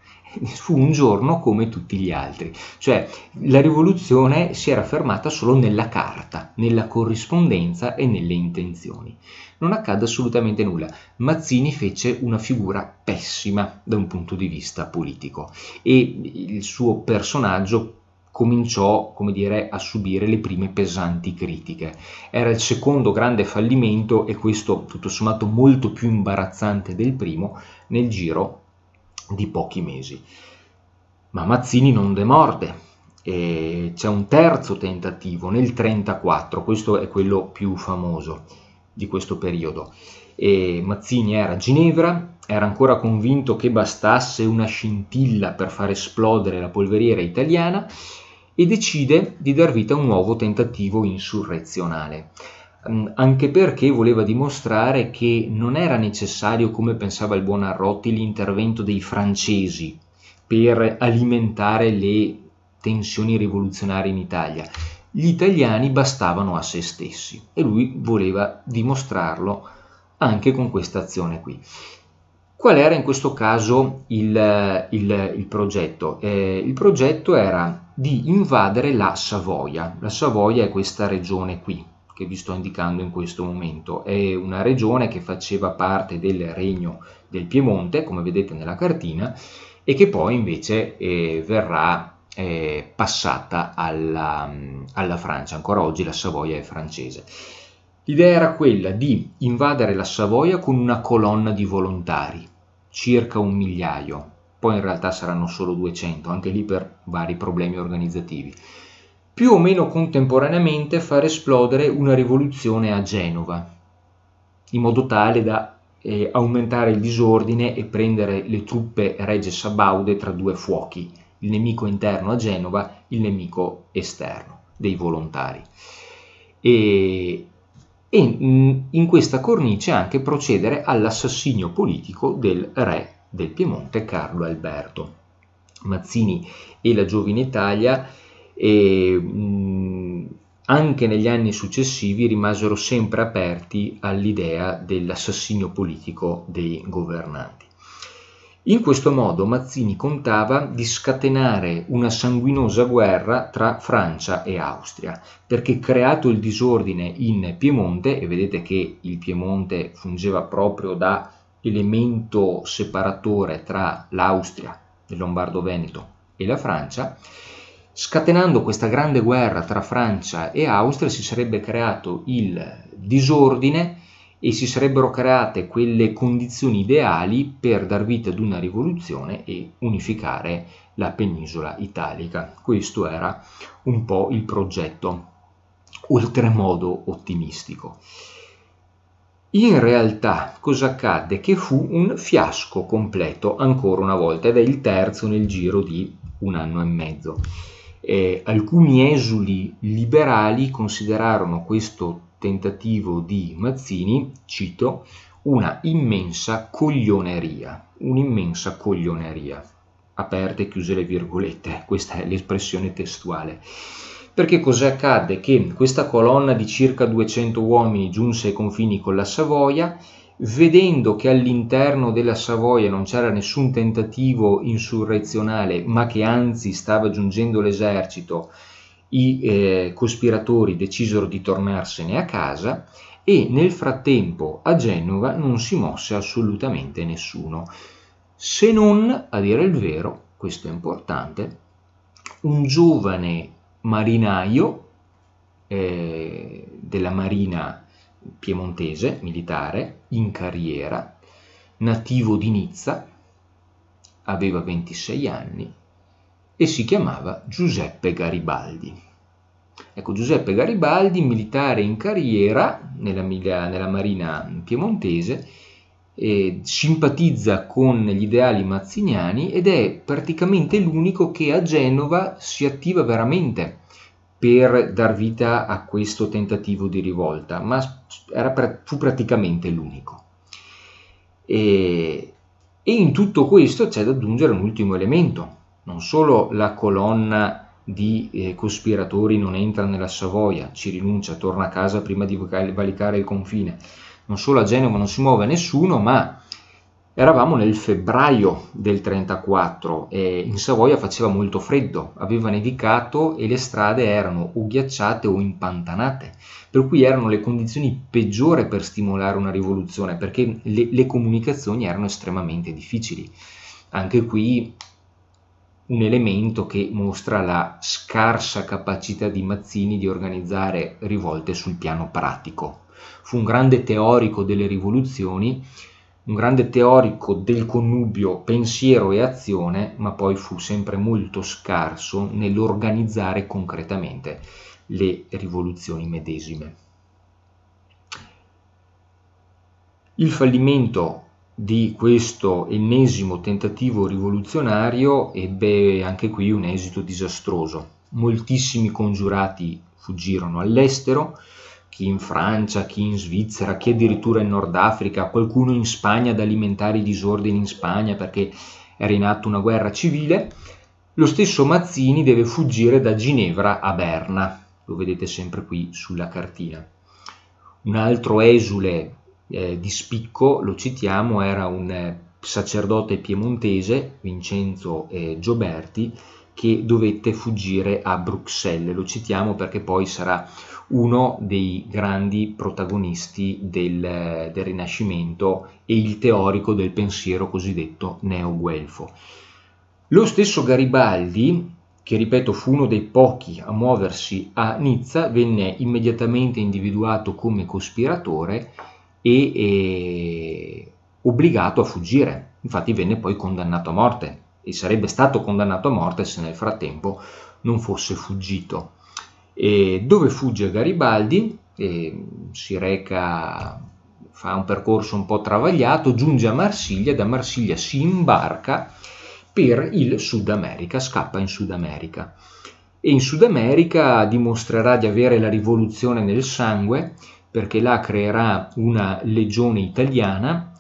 fu un giorno come tutti gli altri, cioè la rivoluzione si era fermata solo nella carta, nella corrispondenza e nelle intenzioni. Non accadde assolutamente nulla. Mazzini fece una figura pessima da un punto di vista politico e il suo personaggio cominciò come dire, a subire le prime pesanti critiche. Era il secondo grande fallimento e questo tutto sommato molto più imbarazzante del primo nel giro di pochi mesi. Ma Mazzini non demorde. E c'è un terzo tentativo nel 1934, questo è quello più famoso di questo periodo. E Mazzini era a Ginevra, era ancora convinto che bastasse una scintilla per far esplodere la polveriera italiana e decide di dar vita a un nuovo tentativo insurrezionale. Mm, anche perché voleva dimostrare che non era necessario, come pensava il buon Arrotti, l'intervento dei francesi per alimentare le tensioni rivoluzionarie in Italia. Gli italiani bastavano a se stessi e lui voleva dimostrarlo anche con questa azione qui. Qual era in questo caso il, il, il progetto? Eh, il progetto era di invadere la Savoia. La Savoia è questa regione qui, che vi sto indicando in questo momento. È una regione che faceva parte del regno del Piemonte, come vedete nella cartina, e che poi invece eh, verrà eh, passata alla, mm, alla Francia. Ancora oggi la Savoia è francese. L'idea era quella di invadere la Savoia con una colonna di volontari, circa un migliaio, poi in realtà saranno solo 200, anche lì per vari problemi organizzativi più o meno contemporaneamente far esplodere una rivoluzione a Genova, in modo tale da eh, aumentare il disordine e prendere le truppe regie sabaude tra due fuochi, il nemico interno a Genova, il nemico esterno dei volontari. E, e mm, in questa cornice anche procedere all'assassinio politico del re del Piemonte Carlo Alberto. Mazzini e la Giovine Italia e mh, anche negli anni successivi rimasero sempre aperti all'idea dell'assassinio politico dei governanti. In questo modo Mazzini contava di scatenare una sanguinosa guerra tra Francia e Austria, perché creato il disordine in Piemonte, e vedete che il Piemonte fungeva proprio da elemento separatore tra l'Austria, il Lombardo-Veneto e la Francia, Scatenando questa grande guerra tra Francia e Austria si sarebbe creato il disordine e si sarebbero create quelle condizioni ideali per dar vita ad una rivoluzione e unificare la penisola italica. Questo era un po' il progetto oltremodo ottimistico. In realtà cosa accadde? Che fu un fiasco completo ancora una volta ed è il terzo nel giro di un anno e mezzo eh, alcuni esuli liberali considerarono questo tentativo di Mazzini, cito, una immensa coglioneria, un'immensa coglioneria, aperte e chiuse le virgolette, questa è l'espressione testuale. Perché cos'è accadde? Che questa colonna di circa 200 uomini giunse ai confini con la Savoia vedendo che all'interno della Savoia non c'era nessun tentativo insurrezionale, ma che anzi stava giungendo l'esercito, i eh, cospiratori decisero di tornarsene a casa e nel frattempo a Genova non si mosse assolutamente nessuno, se non, a dire il vero, questo è importante, un giovane marinaio eh, della marina piemontese, militare, in carriera, nativo di Nizza, aveva 26 anni e si chiamava Giuseppe Garibaldi. Ecco, Giuseppe Garibaldi, militare in carriera nella, nella marina piemontese, simpatizza con gli ideali mazziniani ed è praticamente l'unico che a Genova si attiva veramente per dar vita a questo tentativo di rivolta, ma era, fu praticamente l'unico. E, e in tutto questo c'è da aggiungere un ultimo elemento, non solo la colonna di eh, cospiratori non entra nella Savoia, ci rinuncia, torna a casa prima di valicare il confine, non solo a Genova non si muove nessuno, ma Eravamo nel febbraio del 34 e in Savoia faceva molto freddo, aveva nevicato e le strade erano o ghiacciate o impantanate, per cui erano le condizioni peggiori per stimolare una rivoluzione, perché le, le comunicazioni erano estremamente difficili. Anche qui un elemento che mostra la scarsa capacità di Mazzini di organizzare rivolte sul piano pratico. Fu un grande teorico delle rivoluzioni un grande teorico del connubio pensiero e azione, ma poi fu sempre molto scarso nell'organizzare concretamente le rivoluzioni medesime. Il fallimento di questo ennesimo tentativo rivoluzionario ebbe anche qui un esito disastroso. Moltissimi congiurati fuggirono all'estero, chi in Francia, chi in Svizzera, chi addirittura in Nord Africa, qualcuno in Spagna ad alimentare i disordini in Spagna perché era in atto una guerra civile, lo stesso Mazzini deve fuggire da Ginevra a Berna, lo vedete sempre qui sulla cartina. Un altro esule eh, di spicco, lo citiamo, era un eh, sacerdote piemontese, Vincenzo eh, Gioberti, che dovette fuggire a Bruxelles, lo citiamo perché poi sarà uno dei grandi protagonisti del, del Rinascimento e il teorico del pensiero cosiddetto neo-guelfo. Lo stesso Garibaldi, che ripeto fu uno dei pochi a muoversi a Nizza, venne immediatamente individuato come cospiratore e, e obbligato a fuggire. Infatti venne poi condannato a morte e sarebbe stato condannato a morte se nel frattempo non fosse fuggito dove fugge Garibaldi, si reca, fa un percorso un po' travagliato, giunge a Marsiglia, da Marsiglia si imbarca per il Sud America, scappa in Sud America. E in Sud America dimostrerà di avere la rivoluzione nel sangue, perché là creerà una legione italiana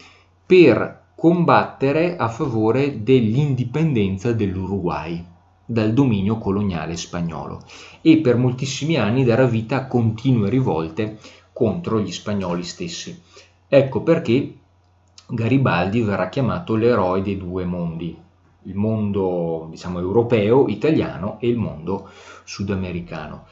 per combattere a favore dell'indipendenza dell'Uruguay dal dominio coloniale spagnolo e per moltissimi anni darà vita a continue rivolte contro gli spagnoli stessi. Ecco perché Garibaldi verrà chiamato l'eroe dei due mondi, il mondo diciamo, europeo, italiano e il mondo sudamericano.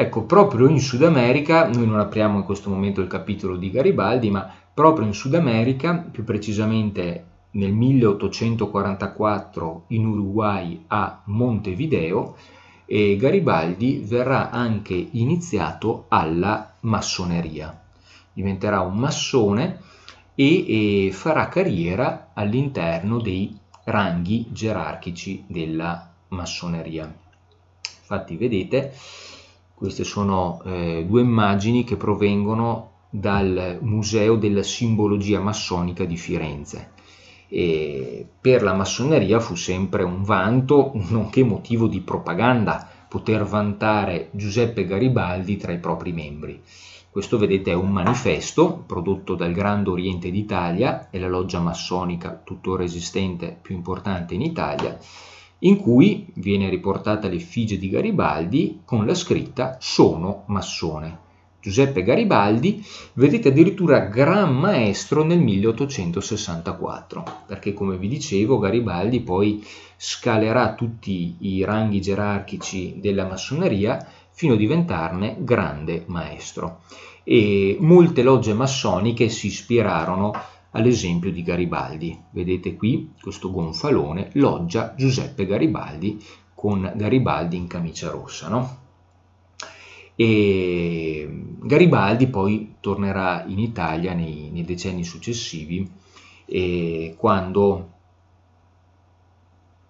Ecco, proprio in Sud America, noi non apriamo in questo momento il capitolo di Garibaldi, ma proprio in Sud America, più precisamente nel 1844 in Uruguay a Montevideo e Garibaldi verrà anche iniziato alla massoneria. Diventerà un massone e, e farà carriera all'interno dei ranghi gerarchici della massoneria. Infatti vedete, queste sono eh, due immagini che provengono dal Museo della Simbologia Massonica di Firenze per la massoneria fu sempre un vanto, nonché motivo di propaganda, poter vantare Giuseppe Garibaldi tra i propri membri. Questo, vedete, è un manifesto prodotto dal Grande Oriente d'Italia, è la loggia massonica tuttora esistente più importante in Italia, in cui viene riportata l'effigie di Garibaldi con la scritta Sono massone. Giuseppe Garibaldi, vedete addirittura Gran Maestro nel 1864, perché come vi dicevo Garibaldi poi scalerà tutti i ranghi gerarchici della massoneria fino a diventarne Grande Maestro. E molte logge massoniche si ispirarono all'esempio di Garibaldi. Vedete qui questo gonfalone, loggia Giuseppe Garibaldi con Garibaldi in camicia rossa, no? e Garibaldi poi tornerà in Italia nei, nei decenni successivi eh, quando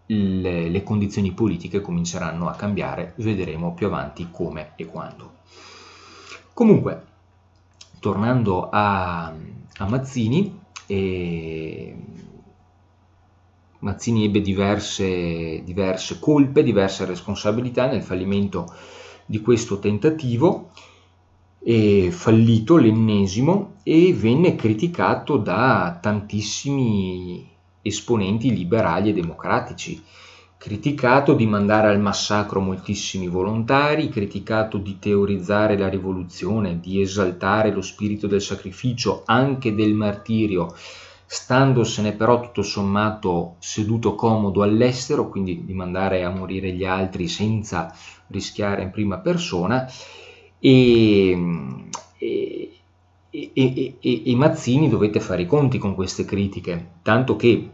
le, le, condizioni politiche cominceranno a cambiare, vedremo più avanti come e quando. Comunque, tornando a, a Mazzini, eh, Mazzini ebbe diverse, diverse colpe, diverse responsabilità nel fallimento di questo tentativo, è fallito l'ennesimo, e venne criticato da tantissimi esponenti liberali e democratici. Criticato di mandare al massacro moltissimi volontari, criticato di teorizzare la rivoluzione, di esaltare lo spirito del sacrificio, anche del martirio, standosene però tutto sommato seduto comodo all'estero, quindi di mandare a morire gli altri senza rischiare in prima persona e, e, e, e, Mazzini dovette fare i conti con queste critiche, tanto che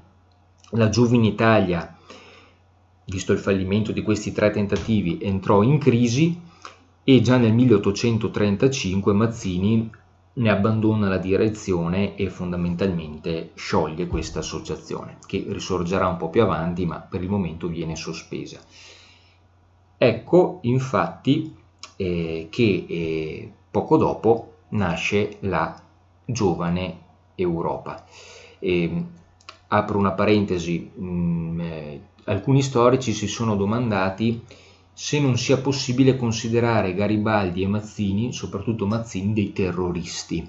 la Giovine Italia, visto il fallimento di questi tre tentativi, entrò in crisi e già nel 1835 Mazzini ne abbandona la direzione e fondamentalmente scioglie questa associazione, che risorgerà un po' più avanti, ma per il momento viene sospesa. Ecco infatti eh, che eh, poco dopo nasce la giovane Europa. E, ehm, apro una parentesi, mh, mm, eh, alcuni storici si sono domandati se non sia possibile considerare Garibaldi e Mazzini, soprattutto Mazzini, dei terroristi,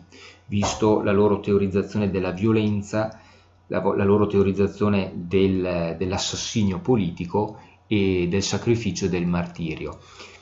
visto la loro teorizzazione della violenza, la, la loro teorizzazione del, dell'assassinio politico e del sacrificio del martirio.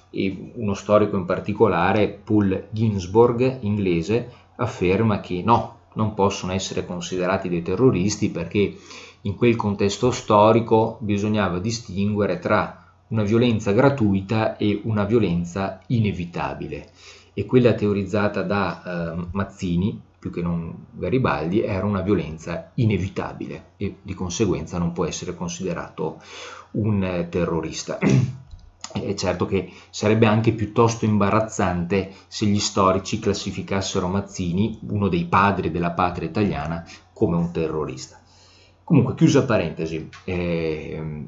E uno storico in particolare, Paul Ginsburg, inglese, afferma che no, non possono essere considerati dei terroristi perché in quel contesto storico bisognava distinguere tra una violenza gratuita e una violenza inevitabile. E quella teorizzata da eh, Mazzini, più che non Garibaldi, era una violenza inevitabile e di conseguenza non può essere considerato un eh, terrorista. È certo che sarebbe anche piuttosto imbarazzante se gli storici classificassero Mazzini, uno dei padri della patria italiana, come un terrorista. Comunque, chiusa parentesi, eh,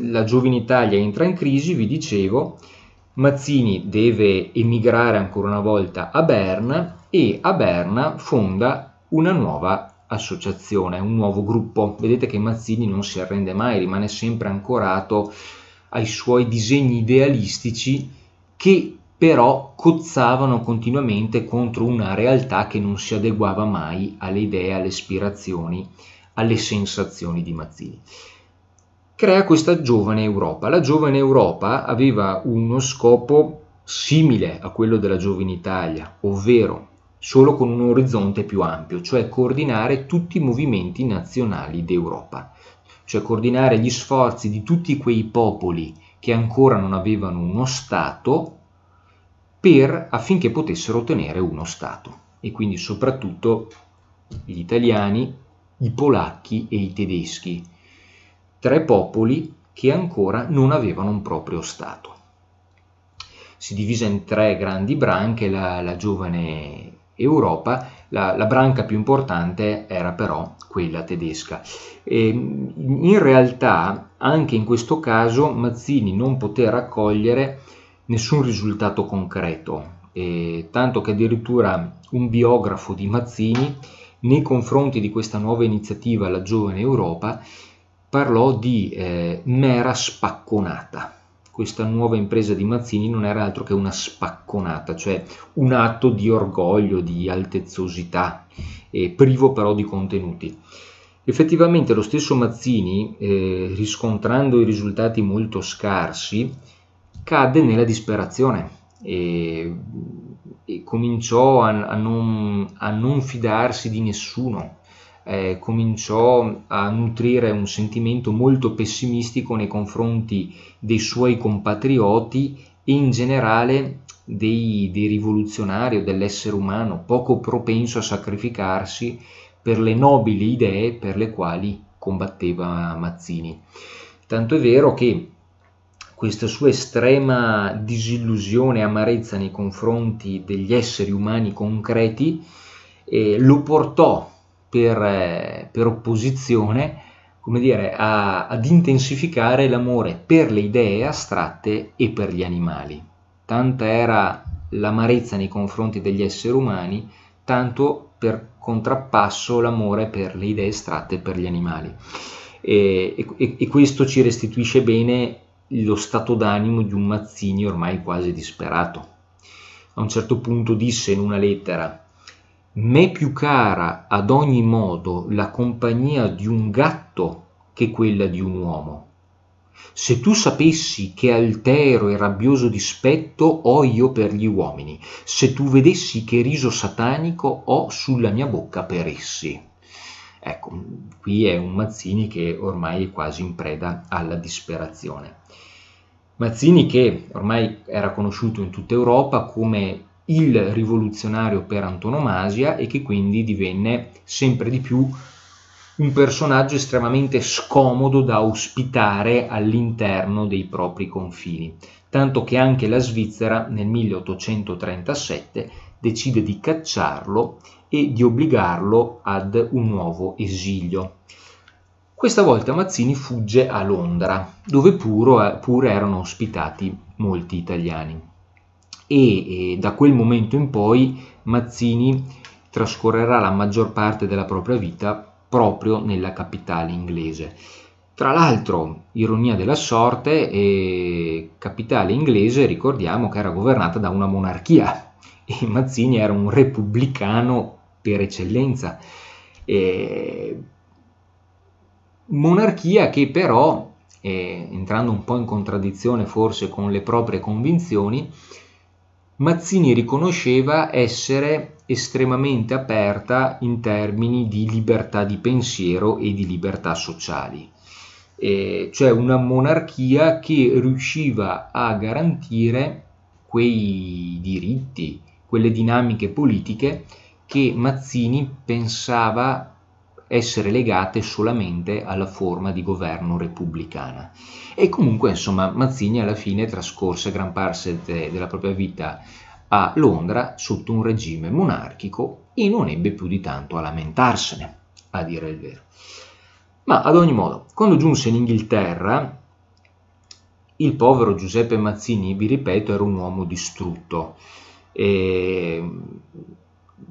la giovine Italia entra in crisi, vi dicevo, Mazzini deve emigrare ancora una volta a Berna e a Berna fonda una nuova associazione, un nuovo gruppo. Vedete che Mazzini non si arrende mai, rimane sempre ancorato ai suoi disegni idealistici che però cozzavano continuamente contro una realtà che non si adeguava mai alle idee, alle ispirazioni, alle sensazioni di Mazzini. Crea questa giovane Europa. La giovane Europa aveva uno scopo simile a quello della giovane Italia, ovvero solo con un orizzonte più ampio, cioè coordinare tutti i movimenti nazionali d'Europa, cioè coordinare gli sforzi di tutti quei popoli che ancora non avevano uno Stato per, affinché potessero ottenere uno Stato. E quindi soprattutto gli italiani, i polacchi e i tedeschi, tre popoli che ancora non avevano un proprio Stato. Si divisa in tre grandi branche la, la giovane Europa, la, la, branca più importante era però quella tedesca. E in realtà anche in questo caso Mazzini non poté raccogliere nessun risultato concreto, e tanto che addirittura un biografo di Mazzini nei confronti di questa nuova iniziativa La Giovane Europa parlò di eh, mera spacconata questa nuova impresa di Mazzini non era altro che una spacconata, cioè un atto di orgoglio, di altezzosità, eh, privo però di contenuti. Effettivamente lo stesso Mazzini, eh, riscontrando i risultati molto scarsi, cadde nella disperazione e, e cominciò a, a, non, a non fidarsi di nessuno, eh, cominciò a nutrire un sentimento molto pessimistico nei confronti dei suoi compatrioti e in generale dei, dei rivoluzionari o dell'essere umano, poco propenso a sacrificarsi per le nobili idee per le quali combatteva Mazzini. Tanto è vero che questa sua estrema disillusione e amarezza nei confronti degli esseri umani concreti eh, lo portò per, eh, per opposizione come dire, a, ad intensificare l'amore per le idee astratte e per gli animali. Tanta era l'amarezza nei confronti degli esseri umani, tanto per contrappasso l'amore per le idee astratte e per gli animali. E, e, e questo ci restituisce bene lo stato d'animo di un Mazzini ormai quasi disperato. A un certo punto disse in una lettera m'è più cara ad ogni modo la compagnia di un gatto che quella di un uomo. Se tu sapessi che altero e rabbioso dispetto ho io per gli uomini, se tu vedessi che riso satanico ho sulla mia bocca per essi. Ecco, qui è un Mazzini che ormai è quasi in preda alla disperazione. Mazzini che ormai era conosciuto in tutta Europa come il rivoluzionario per antonomasia e che quindi divenne sempre di più un personaggio estremamente scomodo da ospitare all'interno dei propri confini, tanto che anche la Svizzera nel 1837 decide di cacciarlo e di obbligarlo ad un nuovo esilio. Questa volta Mazzini fugge a Londra, dove pure erano ospitati molti italiani e, e da quel momento in poi Mazzini trascorrerà la maggior parte della propria vita proprio nella capitale inglese. Tra l'altro, ironia della sorte, eh, capitale inglese, ricordiamo che era governata da una monarchia e Mazzini era un repubblicano per eccellenza. Eh, monarchia che però, eh, entrando un po' in contraddizione forse con le proprie convinzioni, Mazzini riconosceva essere estremamente aperta in termini di libertà di pensiero e di libertà sociali, eh, cioè una monarchia che riusciva a garantire quei diritti, quelle dinamiche politiche che Mazzini pensava essere legate solamente alla forma di governo repubblicana. E comunque, insomma, Mazzini alla fine trascorse gran parte de- della propria vita a Londra sotto un regime monarchico e non ebbe più di tanto a lamentarsene, a dire il vero. Ma ad ogni modo, quando giunse in Inghilterra, il povero Giuseppe Mazzini, vi ripeto, era un uomo distrutto. E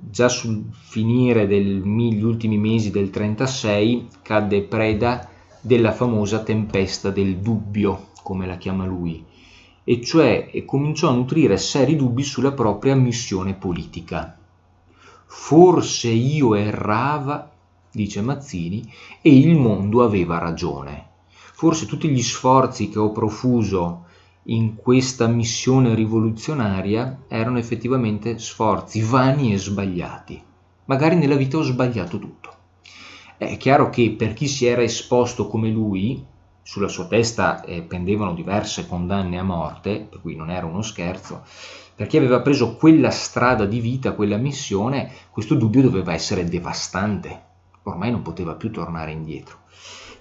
già sul finire degli ultimi mesi del 36 cadde preda della famosa tempesta del dubbio, come la chiama lui, e cioè e cominciò a nutrire seri dubbi sulla propria missione politica. Forse io errava, dice Mazzini, e il mondo aveva ragione. Forse tutti gli sforzi che ho profuso in questa missione rivoluzionaria erano effettivamente sforzi vani e sbagliati. Magari nella vita ho sbagliato tutto. È chiaro che per chi si era esposto come lui, sulla sua testa eh, pendevano diverse condanne a morte, per cui non era uno scherzo, per chi aveva preso quella strada di vita, quella missione, questo dubbio doveva essere devastante, ormai non poteva più tornare indietro.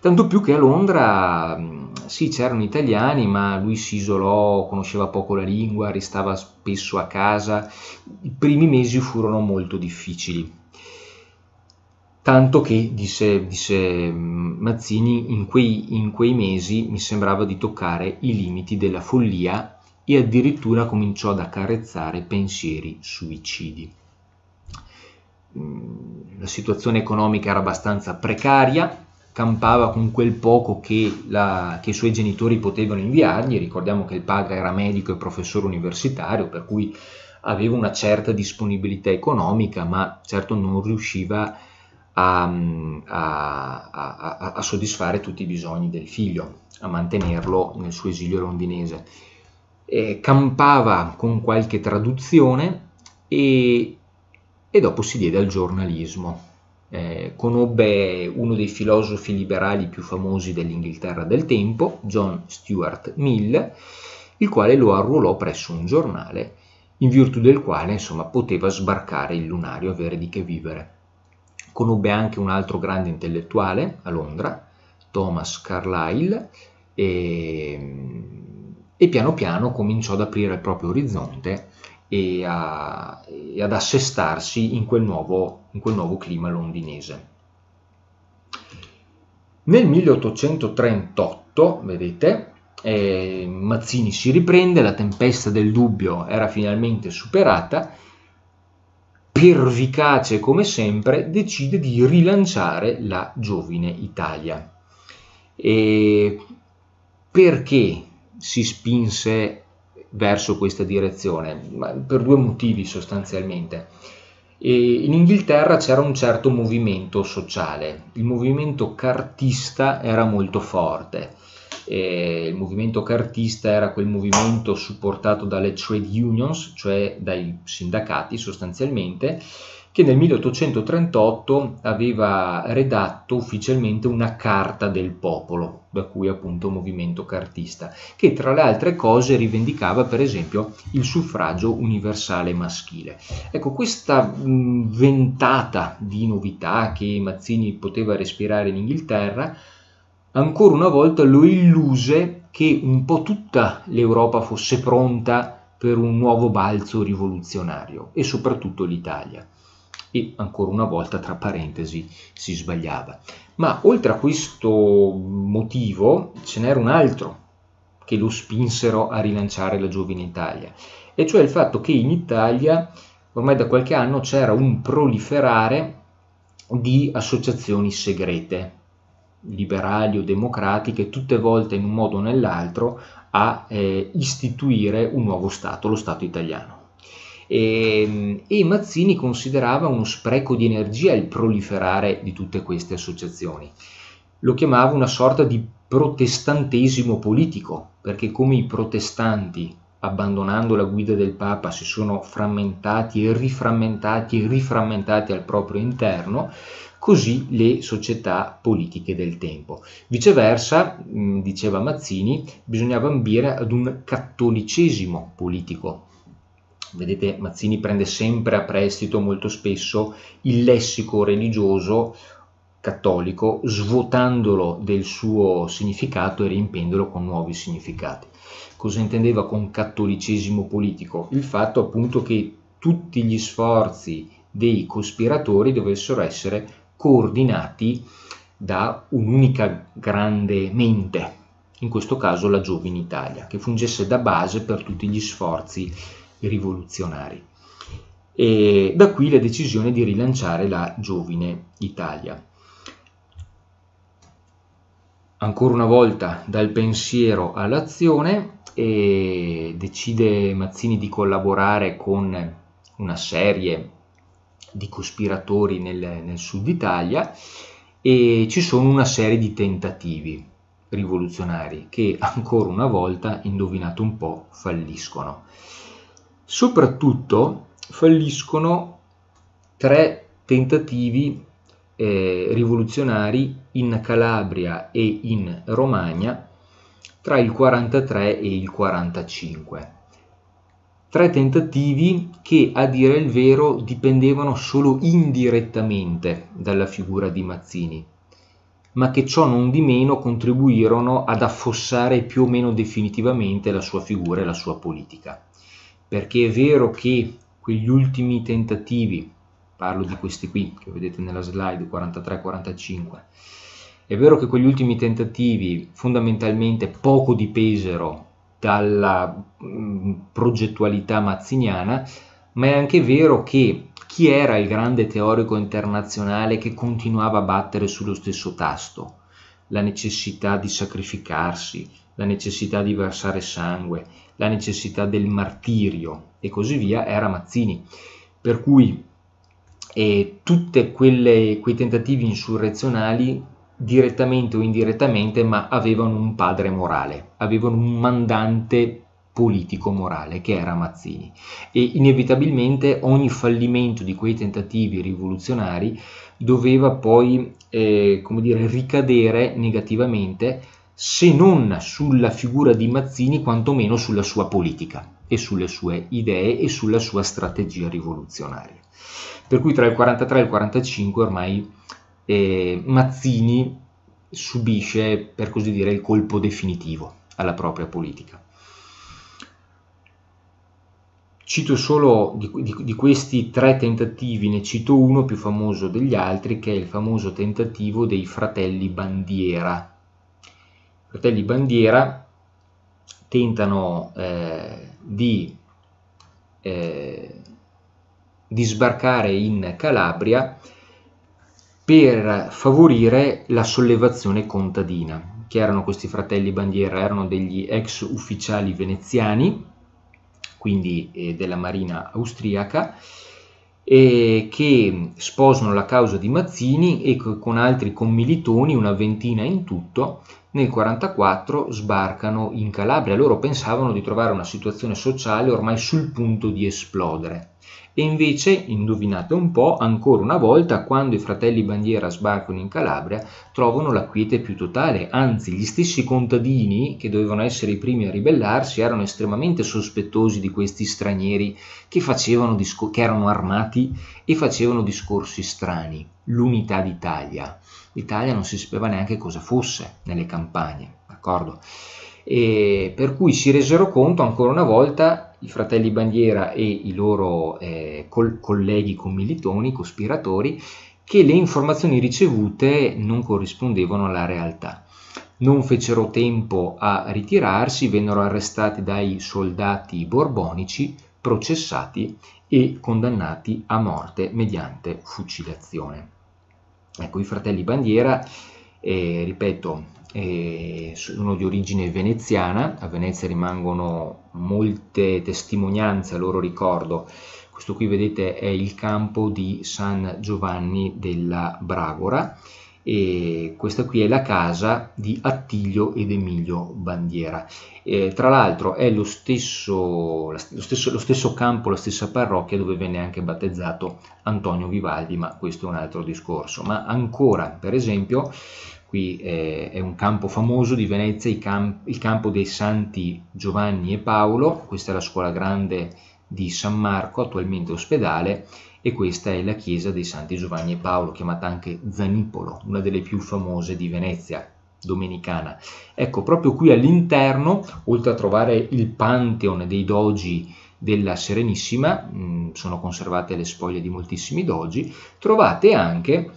Tanto più che a Londra mm, sì, c'erano italiani, ma lui si isolò, conosceva poco la lingua, restava spesso a casa. I primi mesi furono molto difficili. Tanto che, disse, disse mm, Mazzini, in quei, in quei mesi mi sembrava di toccare i limiti della follia e addirittura cominciò ad accarezzare pensieri suicidi. Mm, la situazione economica era abbastanza precaria, campava con quel poco che, la, che, i suoi genitori potevano inviargli, ricordiamo che il padre era medico e professore universitario, per cui aveva una certa disponibilità economica, ma certo non riusciva a, a, a, a soddisfare tutti i bisogni del figlio, a mantenerlo nel suo esilio londinese. E campava con qualche traduzione e, e dopo si diede al giornalismo eh, conobbe uno dei filosofi liberali più famosi dell'Inghilterra del tempo, John Stuart Mill, il quale lo arruolò presso un giornale in virtù del quale insomma, poteva sbarcare il lunario e avere di che vivere. Conobbe anche un altro grande intellettuale a Londra, Thomas Carlyle, e, mm, e piano piano cominciò ad aprire il proprio orizzonte e, a, e ad assestarsi in quel, nuovo, in quel nuovo clima londinese. Nel 1838, vedete, eh, Mazzini si riprende, la tempesta del dubbio era finalmente superata, pervicace come sempre decide di rilanciare la giovine Italia. E perché si spinse verso questa direzione, per due motivi sostanzialmente. E in Inghilterra c'era un certo movimento sociale, il movimento cartista era molto forte. E il movimento cartista era quel movimento supportato dalle trade unions, cioè dai sindacati sostanzialmente, che nel 1838 aveva redatto ufficialmente una carta del popolo, da cui appunto movimento cartista, che tra le altre cose rivendicava per esempio il suffragio universale maschile. Ecco, questa mm, ventata di novità che Mazzini poteva respirare in Inghilterra, ancora una volta lo illuse che un po' tutta l'Europa fosse pronta per un nuovo balzo rivoluzionario e soprattutto l'Italia e ancora una volta tra parentesi si sbagliava. Ma oltre a questo motivo ce n'era un altro che lo spinsero a rilanciare la giovine Italia, e cioè il fatto che in Italia ormai da qualche anno c'era un proliferare di associazioni segrete, liberali o democratiche, tutte volte in un modo o nell'altro a eh, istituire un nuovo Stato, lo Stato italiano. E, ehm, e Mazzini considerava uno spreco di energia il proliferare di tutte queste associazioni. Lo chiamava una sorta di protestantesimo politico, perché come i protestanti, abbandonando la guida del Papa, si sono frammentati e riframmentati e riframmentati al proprio interno, così le società politiche del tempo. Viceversa, diceva Mazzini, bisognava ambire ad un cattolicesimo politico, vedete Mazzini prende sempre a prestito molto spesso il lessico religioso cattolico, svuotandolo del suo significato e riempendolo con nuovi significati. Cosa intendeva con cattolicesimo politico? Il fatto appunto che tutti gli sforzi dei cospiratori dovessero essere coordinati da un'unica grande mente, in questo caso la Giovine Italia, che fungesse da base per tutti gli sforzi rivoluzionari. E da qui la decisione di rilanciare la giovine Italia. Ancora una volta dal pensiero all'azione decide Mazzini di collaborare con una serie di cospiratori nel, nel sud Italia e ci sono una serie di tentativi rivoluzionari che ancora una volta, indovinato un po', falliscono. Soprattutto falliscono tre tentativi eh, rivoluzionari in Calabria e in Romagna tra il 43 e il 45. Tre tentativi che, a dire il vero, dipendevano solo indirettamente dalla figura di Mazzini, ma che ciò non di meno contribuirono ad affossare più o meno definitivamente la sua figura e la sua politica perché è vero che quegli ultimi tentativi, parlo di questi qui che vedete nella slide 43-45, è vero che quegli ultimi tentativi fondamentalmente poco dipesero dalla mh, mm, progettualità mazziniana, ma è anche vero che chi era il grande teorico internazionale che continuava a battere sullo stesso tasto? La necessità di sacrificarsi, la necessità di versare sangue, la necessità del martirio e così via, era Mazzini. Per cui eh, tutti quei tentativi insurrezionali direttamente o indirettamente, ma avevano un padre morale, avevano un mandante politico morale che era Mazzini e inevitabilmente ogni fallimento di quei tentativi rivoluzionari doveva poi eh, come dire, ricadere negativamente se non sulla figura di Mazzini, quantomeno sulla sua politica e sulle sue idee e sulla sua strategia rivoluzionaria. Per cui tra il 43 e il 45 ormai eh, Mazzini subisce, per così dire, il colpo definitivo alla propria politica. Cito solo di, di, di, questi tre tentativi, ne cito uno più famoso degli altri, che è il famoso tentativo dei fratelli Bandiera fratelli bandiera tentano eh, di, eh, di sbarcare in Calabria per favorire la sollevazione contadina. Che erano questi fratelli bandiera? Erano degli ex ufficiali veneziani, quindi eh, della marina austriaca, eh, che sposano la causa di Mazzini e con altri commilitoni, una ventina in tutto, nel 1944 sbarcano in Calabria. Loro pensavano di trovare una situazione sociale ormai sul punto di esplodere. E invece, indovinate un po', ancora una volta, quando i fratelli bandiera sbarcano in Calabria, trovano la quiete più totale, anzi gli stessi contadini, che dovevano essere i primi a ribellarsi, erano estremamente sospettosi di questi stranieri che, facevano discor- che erano armati e facevano discorsi strani. L'unità d'Italia. L'Italia non si sapeva neanche cosa fosse nelle campagne, d'accordo? e per cui si resero conto ancora una volta i fratelli Bandiera e i loro eh, col- colleghi commilitoni, cospiratori, che le informazioni ricevute non corrispondevano alla realtà. Non fecero tempo a ritirarsi, vennero arrestati dai soldati borbonici, processati e condannati a morte mediante fucilazione. Ecco, i fratelli Bandiera, eh, ripeto, sono di origine veneziana, a Venezia rimangono molte testimonianze a loro ricordo. Questo qui vedete è il campo di San Giovanni della Bragora e questa qui è la casa di Attilio ed Emilio Bandiera. E, tra l'altro è lo stesso, lo, stesso, lo stesso, campo, la stessa parrocchia dove venne anche battezzato Antonio Vivaldi, ma questo è un altro discorso. Ma ancora, per esempio, qui è, eh, è, un campo famoso di Venezia, il, camp il, campo dei Santi Giovanni e Paolo, questa è la scuola grande di San Marco, attualmente ospedale, e questa è la chiesa dei Santi Giovanni e Paolo, chiamata anche Zanipolo, una delle più famose di Venezia domenicana. Ecco, proprio qui all'interno, oltre a trovare il Pantheon dei Dogi della Serenissima, mh, sono conservate le spoglie di moltissimi dogi, trovate anche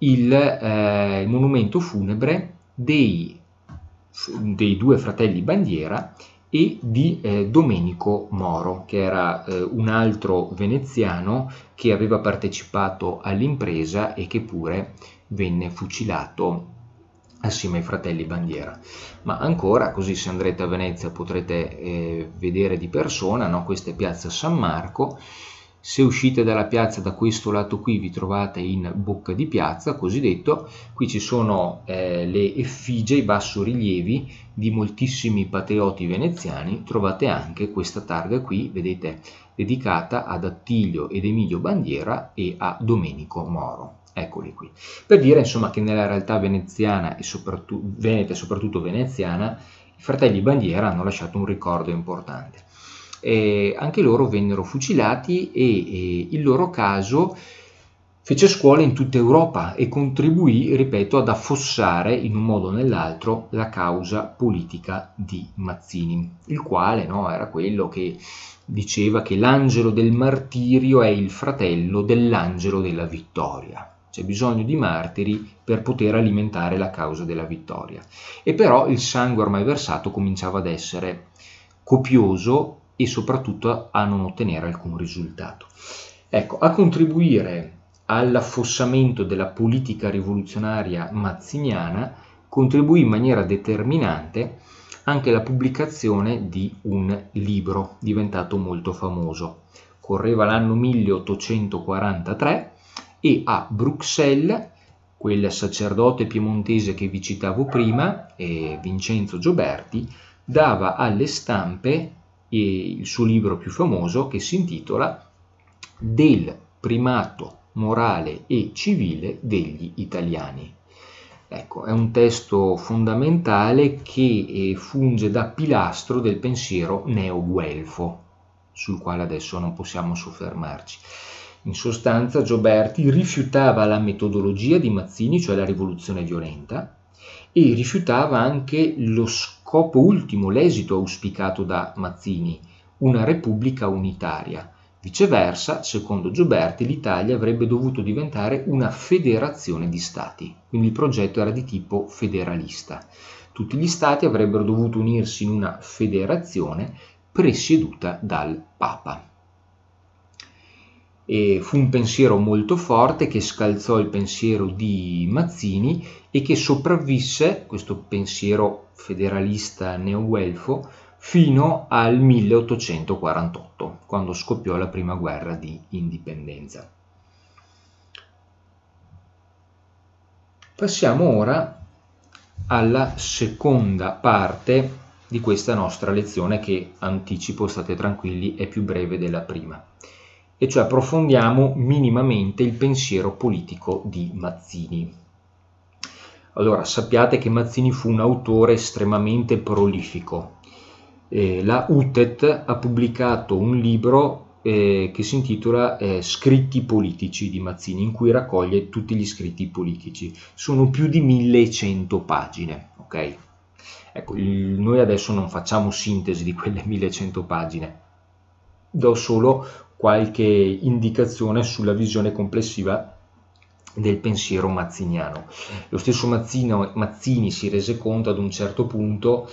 il, eh, il monumento funebre dei, dei, due fratelli Bandiera e di eh, Domenico Moro, che era eh, un altro veneziano che aveva partecipato all'impresa e che pure venne fucilato assieme ai fratelli Bandiera. Ma ancora, così se andrete a Venezia potrete eh, vedere di persona no? questa è Piazza San Marco, se uscite dalla piazza da questo lato qui vi trovate in bocca di piazza, cosiddetto, qui ci sono eh, le effigie, i bassorilievi di moltissimi patrioti veneziani, trovate anche questa targa qui, vedete, dedicata ad Attilio ed Emilio Bandiera e a Domenico Moro. Eccoli qui. Per dire insomma che nella realtà veneziana e soprattutto veneta e soprattutto veneziana i fratelli Bandiera hanno lasciato un ricordo importante eh, anche loro vennero fucilati e, e il loro caso fece scuola in tutta Europa e contribuì, ripeto, ad affossare in un modo o nell'altro la causa politica di Mazzini, il quale no, era quello che diceva che l'angelo del martirio è il fratello dell'angelo della vittoria. C'è bisogno di martiri per poter alimentare la causa della vittoria. E però il sangue ormai versato cominciava ad essere copioso e soprattutto a non ottenere alcun risultato. Ecco, a contribuire all'affossamento della politica rivoluzionaria mazziniana contribuì in maniera determinante anche la pubblicazione di un libro diventato molto famoso. Correva l'anno 1843 e a Bruxelles quel sacerdote piemontese che vi citavo prima, eh, Vincenzo Gioberti, dava alle stampe il suo libro più famoso che si intitola Del primato morale e civile degli italiani. Ecco, è un testo fondamentale che eh, funge da pilastro del pensiero neoguelfo, sul quale adesso non possiamo soffermarci. In sostanza, Gioberti rifiutava la metodologia di Mazzini, cioè la rivoluzione violenta, e rifiutava anche lo scopo ultimo, l'esito auspicato da Mazzini, una repubblica unitaria. Viceversa, secondo Gioberti, l'Italia avrebbe dovuto diventare una federazione di stati, quindi il progetto era di tipo federalista. Tutti gli stati avrebbero dovuto unirsi in una federazione presieduta dal Papa. E fu un pensiero molto forte che scalzò il pensiero di Mazzini e che sopravvisse, questo pensiero federalista neoguelfo fino al 1848, quando scoppiò la prima guerra di indipendenza. Passiamo ora alla seconda parte di questa nostra lezione che, anticipo, state tranquilli, è più breve della prima e cioè approfondiamo minimamente il pensiero politico di Mazzini. Allora, sappiate che Mazzini fu un autore estremamente prolifico. Eh, la UTET ha pubblicato un libro eh, che si intitola eh, Scritti politici di Mazzini, in cui raccoglie tutti gli scritti politici. Sono più di 1100 pagine, ok? Ecco, il, noi adesso non facciamo sintesi di quelle 1100 pagine, do solo qualche indicazione sulla visione complessiva del pensiero mazziniano. Lo stesso Mazzino, Mazzini si rese conto ad un certo punto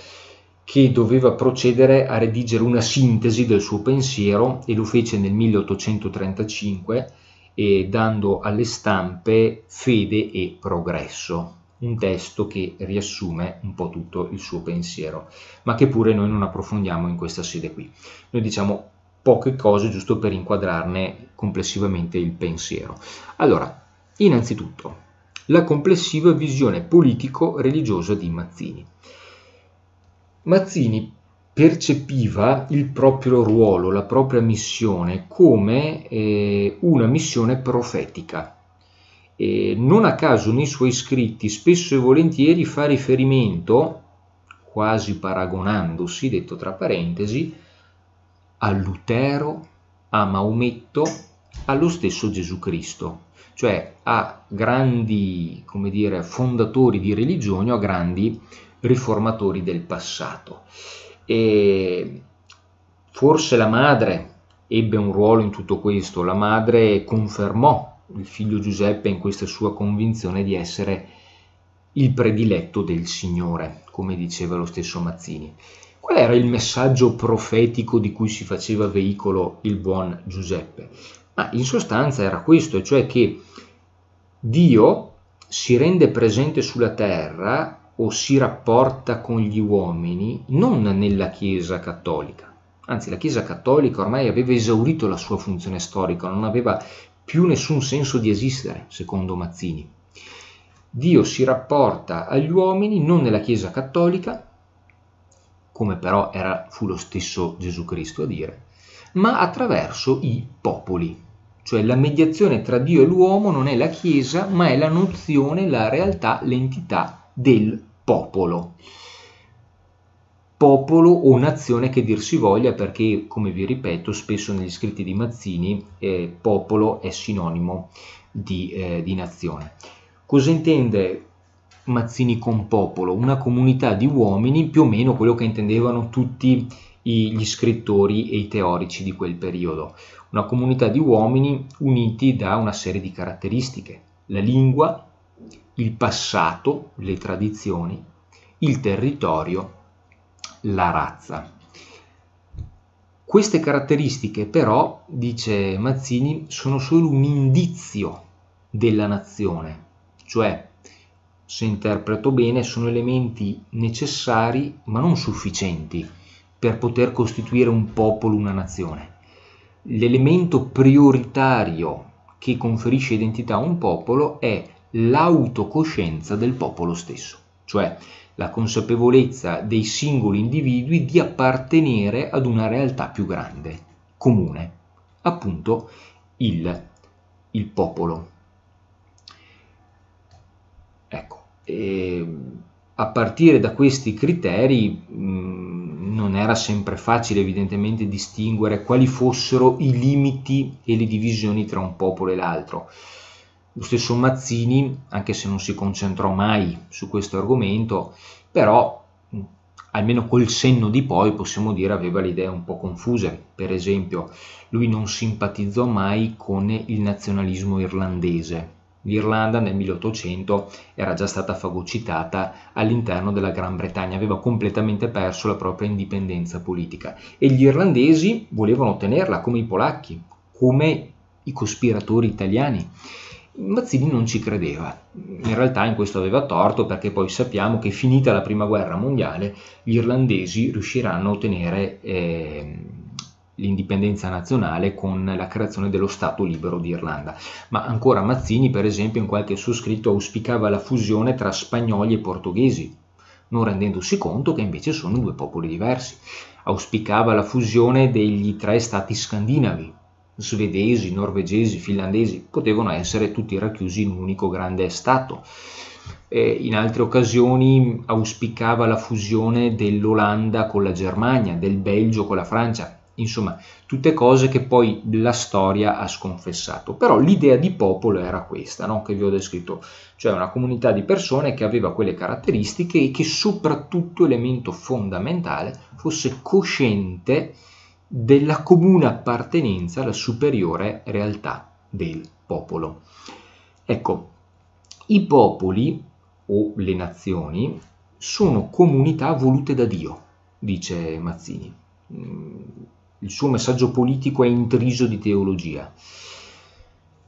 che doveva procedere a redigere una sintesi del suo pensiero e lo fece nel 1835 eh, dando alle stampe Fede e Progresso, un testo che riassume un po' tutto il suo pensiero, ma che pure noi non approfondiamo in questa sede qui. Noi diciamo poche cose giusto per inquadrarne complessivamente il pensiero. Allora, innanzitutto, la complessiva visione politico-religiosa di Mazzini. Mazzini percepiva il proprio ruolo, la propria missione come eh, una missione profetica. E non a caso nei suoi scritti spesso e volentieri fa riferimento, quasi paragonandosi, detto tra parentesi, a Lutero, a Maometto, allo stesso Gesù Cristo, cioè a grandi come dire, fondatori di religioni o a grandi riformatori del passato. E forse la madre ebbe un ruolo in tutto questo, la madre confermò il figlio Giuseppe in questa sua convinzione di essere il prediletto del Signore, come diceva lo stesso Mazzini. Qual era il messaggio profetico di cui si faceva veicolo il buon Giuseppe? Ma in sostanza era questo, cioè che Dio si rende presente sulla terra o si rapporta con gli uomini non nella Chiesa cattolica. Anzi, la Chiesa cattolica ormai aveva esaurito la sua funzione storica, non aveva più nessun senso di esistere, secondo Mazzini. Dio si rapporta agli uomini non nella Chiesa cattolica, come però era, fu lo stesso Gesù Cristo a dire, ma attraverso i popoli. Cioè la mediazione tra Dio e l'uomo non è la Chiesa, ma è la nozione, la realtà, l'entità del popolo. Popolo o nazione che dir si voglia, perché, come vi ripeto, spesso negli scritti di Mazzini eh, popolo è sinonimo di, eh, di nazione. Cosa intende Mazzini con Popolo, una comunità di uomini, più o meno quello che intendevano tutti gli scrittori e i teorici di quel periodo, una comunità di uomini uniti da una serie di caratteristiche, la lingua, il passato, le tradizioni, il territorio, la razza. Queste caratteristiche però, dice Mazzini, sono solo un indizio della nazione, cioè se interpreto bene, sono elementi necessari ma non sufficienti per poter costituire un popolo, una nazione. L'elemento prioritario che conferisce identità a un popolo è l'autocoscienza del popolo stesso, cioè la consapevolezza dei singoli individui di appartenere ad una realtà più grande, comune, appunto il, il popolo. E ehm, a partire da questi criteri mh, mm, non era sempre facile evidentemente distinguere quali fossero i limiti e le divisioni tra un popolo e l'altro. Lo stesso Mazzini, anche se non si concentrò mai su questo argomento, però mm, almeno col senno di poi possiamo dire aveva le idee un po' confuse. Per esempio, lui non simpatizzò mai con il nazionalismo irlandese, L'Irlanda nel 1800 era già stata fagocitata all'interno della Gran Bretagna, aveva completamente perso la propria indipendenza politica e gli irlandesi volevano ottenerla come i polacchi, come i cospiratori italiani. Mazzini non ci credeva, in realtà in questo aveva torto perché poi sappiamo che finita la prima guerra mondiale gli irlandesi riusciranno a ottenere eh, l'indipendenza nazionale con la creazione dello Stato libero d'Irlanda. Ma ancora Mazzini, per esempio, in qualche suo scritto auspicava la fusione tra spagnoli e portoghesi, non rendendosi conto che invece sono due popoli diversi. Auspicava la fusione degli tre stati scandinavi, svedesi, norvegesi, finlandesi, potevano essere tutti racchiusi in un unico grande Stato. E in altre occasioni auspicava la fusione dell'Olanda con la Germania, del Belgio con la Francia, insomma tutte cose che poi la storia ha sconfessato. Però l'idea di popolo era questa, no? che vi ho descritto, cioè una comunità di persone che aveva quelle caratteristiche e che soprattutto, elemento fondamentale, fosse cosciente della comune appartenenza alla superiore realtà del popolo. Ecco, i popoli o le nazioni sono comunità volute da Dio, dice Mazzini mm, il suo messaggio politico è intriso di teologia.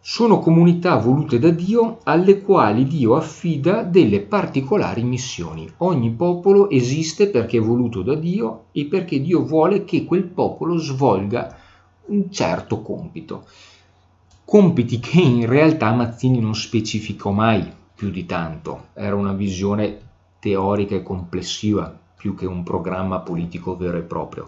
Sono comunità volute da Dio alle quali Dio affida delle particolari missioni. Ogni popolo esiste perché è voluto da Dio e perché Dio vuole che quel popolo svolga un certo compito. Compiti che in realtà Mazzini non specificò mai più di tanto. Era una visione teorica e complessiva più che un programma politico vero e proprio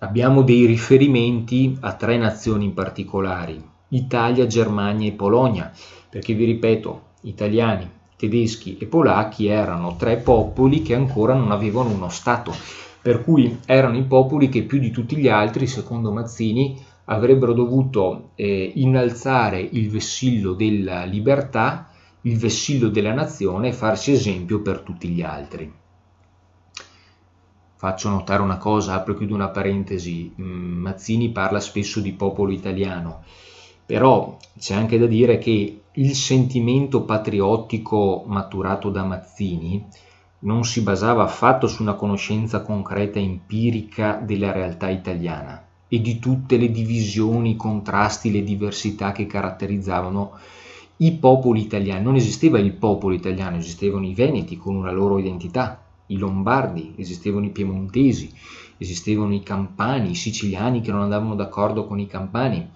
abbiamo dei riferimenti a tre nazioni in particolare, Italia, Germania e Polonia, perché vi ripeto, italiani, tedeschi e polacchi erano tre popoli che ancora non avevano uno Stato, per cui erano i popoli che più di tutti gli altri, secondo Mazzini, avrebbero dovuto eh, innalzare il vessillo della libertà, il vessillo della nazione e farsi esempio per tutti gli altri. Faccio notare una cosa, apro e chiudo una parentesi, mm, Mazzini parla spesso di popolo italiano, però c'è anche da dire che il sentimento patriottico maturato da Mazzini non si basava affatto su una conoscenza concreta e empirica della realtà italiana e di tutte le divisioni, i contrasti, le diversità che caratterizzavano i popoli italiani. Non esisteva il popolo italiano, esistevano i Veneti con una loro identità, i lombardi, esistevano i piemontesi, esistevano i campani, i siciliani che non andavano d'accordo con i campani,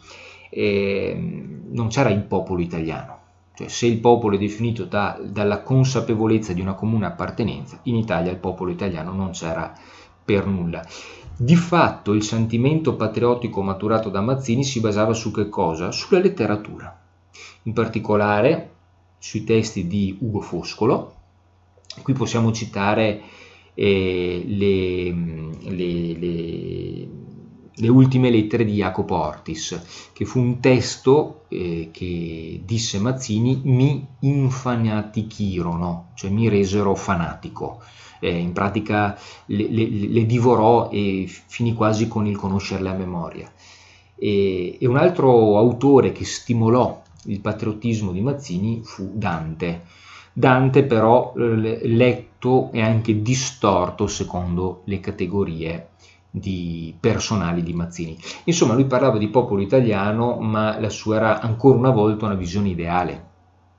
ehm, non c'era il popolo italiano. Cioè, se il popolo è definito da, dalla consapevolezza di una comune appartenenza, in Italia il popolo italiano non c'era per nulla. Di fatto il sentimento patriottico maturato da Mazzini si basava su che cosa? Sulla letteratura, in particolare sui testi di Ugo Foscolo, Qui possiamo citare eh, le, mm, le, le, le, ultime lettere di Jacopo Ortis, che fu un testo eh, che disse Mazzini mi infanatichirono, cioè mi resero fanatico. Eh, in pratica le, divorò e finì quasi con il conoscerle a memoria. E, e un altro autore che stimolò il patriottismo di Mazzini fu Dante Dante però eh, letto e anche distorto secondo le categorie di personali di Mazzini. Insomma, lui parlava di popolo italiano, ma la sua era ancora una volta una visione ideale,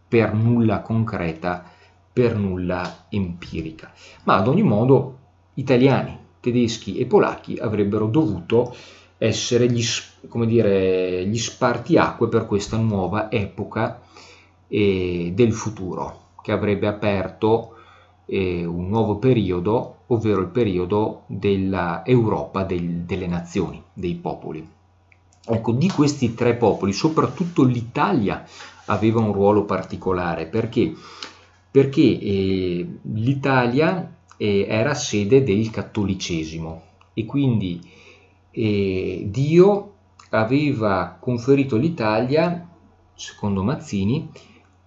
per nulla concreta, per nulla empirica. Ma ad ogni modo, italiani, tedeschi e polacchi avrebbero dovuto essere gli, come dire, gli spartiacque per questa nuova epoca eh, del futuro che avrebbe aperto eh, un nuovo periodo, ovvero il periodo dell'Europa del, delle nazioni, dei popoli. Ecco, di questi tre popoli, soprattutto l'Italia aveva un ruolo particolare perché, perché eh, l'Italia eh, era sede del cattolicesimo e quindi eh, Dio aveva conferito all'Italia, secondo Mazzini,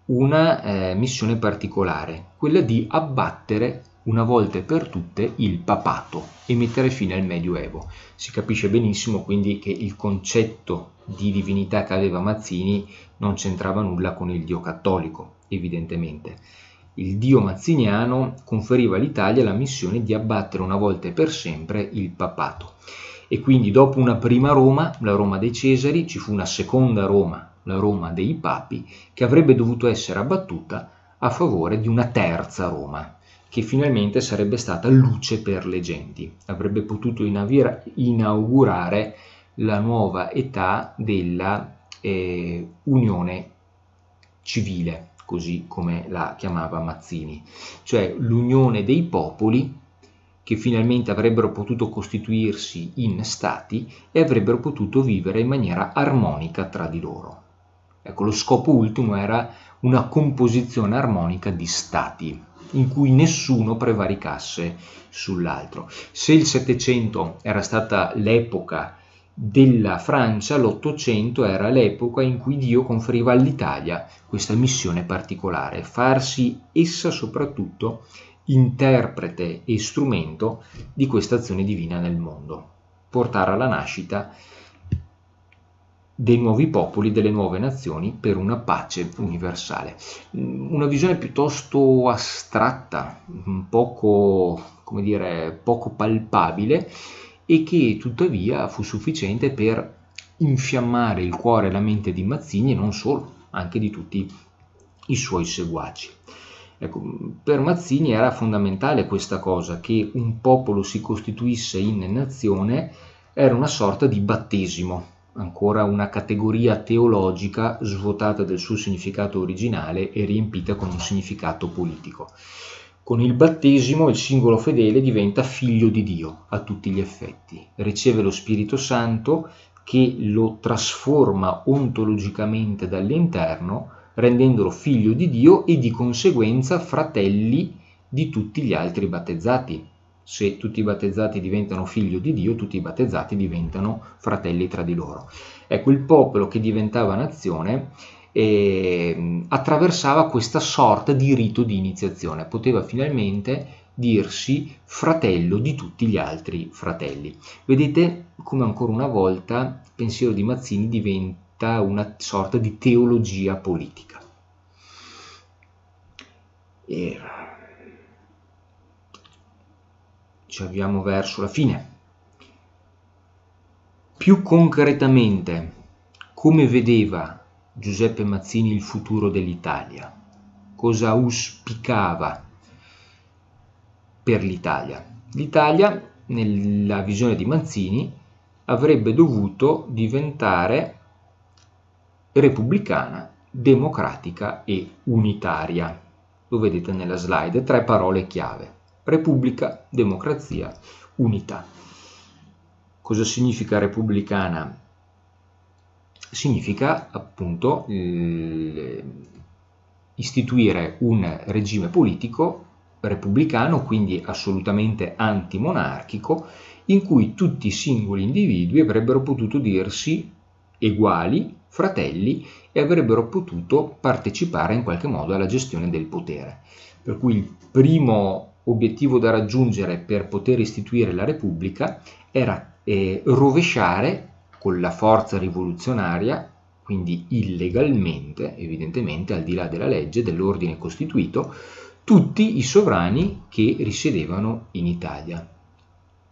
una eh, missione particolare, quella di abbattere una volta per tutte il papato e mettere fine al Medioevo. Si capisce benissimo quindi che il concetto di divinità che aveva Mazzini non c'entrava nulla con il Dio cattolico, evidentemente. Il Dio mazziniano conferiva all'Italia la missione di abbattere una volta per sempre il papato. E quindi dopo una prima Roma, la Roma dei Cesari, ci fu una seconda Roma la Roma dei Papi, che avrebbe dovuto essere abbattuta a favore di una terza Roma, che finalmente sarebbe stata luce per le genti, avrebbe potuto inaugurare la nuova età della eh, unione civile, così come la chiamava Mazzini, cioè l'unione dei popoli che finalmente avrebbero potuto costituirsi in stati e avrebbero potuto vivere in maniera armonica tra di loro. Ecco, lo scopo ultimo era una composizione armonica di stati, in cui nessuno prevaricasse sull'altro. Se il Settecento era stata l'epoca della Francia, l'Ottocento era l'epoca in cui Dio conferiva all'Italia questa missione particolare, farsi essa soprattutto interprete e strumento di questa azione divina nel mondo, portare alla nascita dei nuovi popoli, delle nuove nazioni per una pace universale. Mm, una visione piuttosto astratta, poco, come dire, poco palpabile e che tuttavia fu sufficiente per infiammare il cuore e la mente di Mazzini e non solo, anche di tutti i suoi seguaci. Ecco, per Mazzini era fondamentale questa cosa, che un popolo si costituisse in nazione era una sorta di battesimo ancora una categoria teologica svuotata del suo significato originale e riempita con un significato politico. Con il battesimo il singolo fedele diventa figlio di Dio a tutti gli effetti, riceve lo Spirito Santo che lo trasforma ontologicamente dall'interno, rendendolo figlio di Dio e di conseguenza fratelli di tutti gli altri battezzati, se tutti i battezzati diventano figlio di Dio, tutti i battezzati diventano fratelli tra di loro. Ecco, il popolo che diventava nazione eh, attraversava questa sorta di rito di iniziazione, poteva finalmente dirsi fratello di tutti gli altri fratelli. Vedete come ancora una volta il pensiero di Mazzini diventa una sorta di teologia politica. E ci avviamo verso la fine. Più concretamente, come vedeva Giuseppe Mazzini il futuro dell'Italia? Cosa auspicava per l'Italia? L'Italia, nella visione di Mazzini, avrebbe dovuto diventare repubblicana, democratica e unitaria. Lo vedete nella slide, tre parole chiave. Repubblica, democrazia, unità. Cosa significa repubblicana? Significa appunto eh, istituire un regime politico repubblicano, quindi assolutamente antimonarchico, in cui tutti i singoli individui avrebbero potuto dirsi uguali, fratelli e avrebbero potuto partecipare in qualche modo alla gestione del potere. Per cui il primo obiettivo da raggiungere per poter istituire la Repubblica era eh, rovesciare con la forza rivoluzionaria, quindi illegalmente, evidentemente al di là della legge, dell'ordine costituito, tutti i sovrani che risiedevano in Italia,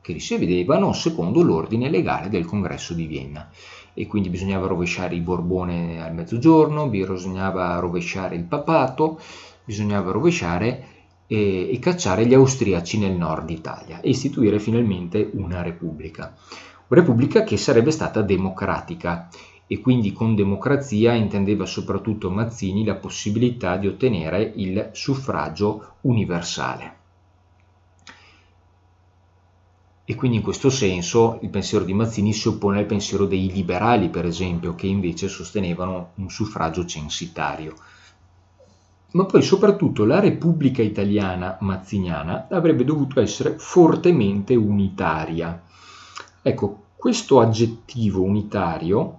che risiedevano secondo l'ordine legale del congresso di Vienna e quindi bisognava rovesciare i Borbone al mezzogiorno, bisognava rovesciare il papato, bisognava rovesciare e, e cacciare gli austriaci nel nord Italia e istituire finalmente una repubblica. Una repubblica che sarebbe stata democratica e quindi con democrazia intendeva soprattutto Mazzini la possibilità di ottenere il suffragio universale. E quindi in questo senso il pensiero di Mazzini si oppone al pensiero dei liberali, per esempio, che invece sostenevano un suffragio censitario ma poi soprattutto la Repubblica Italiana mazziniana avrebbe dovuto essere fortemente unitaria. Ecco, questo aggettivo unitario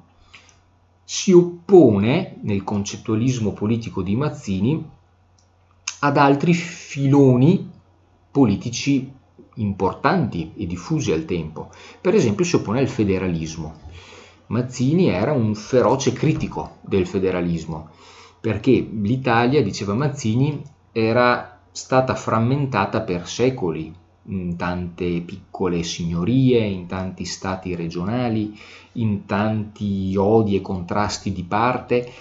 si oppone nel concettualismo politico di Mazzini ad altri filoni politici importanti e diffusi al tempo. Per esempio si oppone al federalismo. Mazzini era un feroce critico del federalismo perché l'Italia, diceva Mazzini, era stata frammentata per secoli in tante piccole signorie, in tanti stati regionali, in tanti odi e contrasti di parte.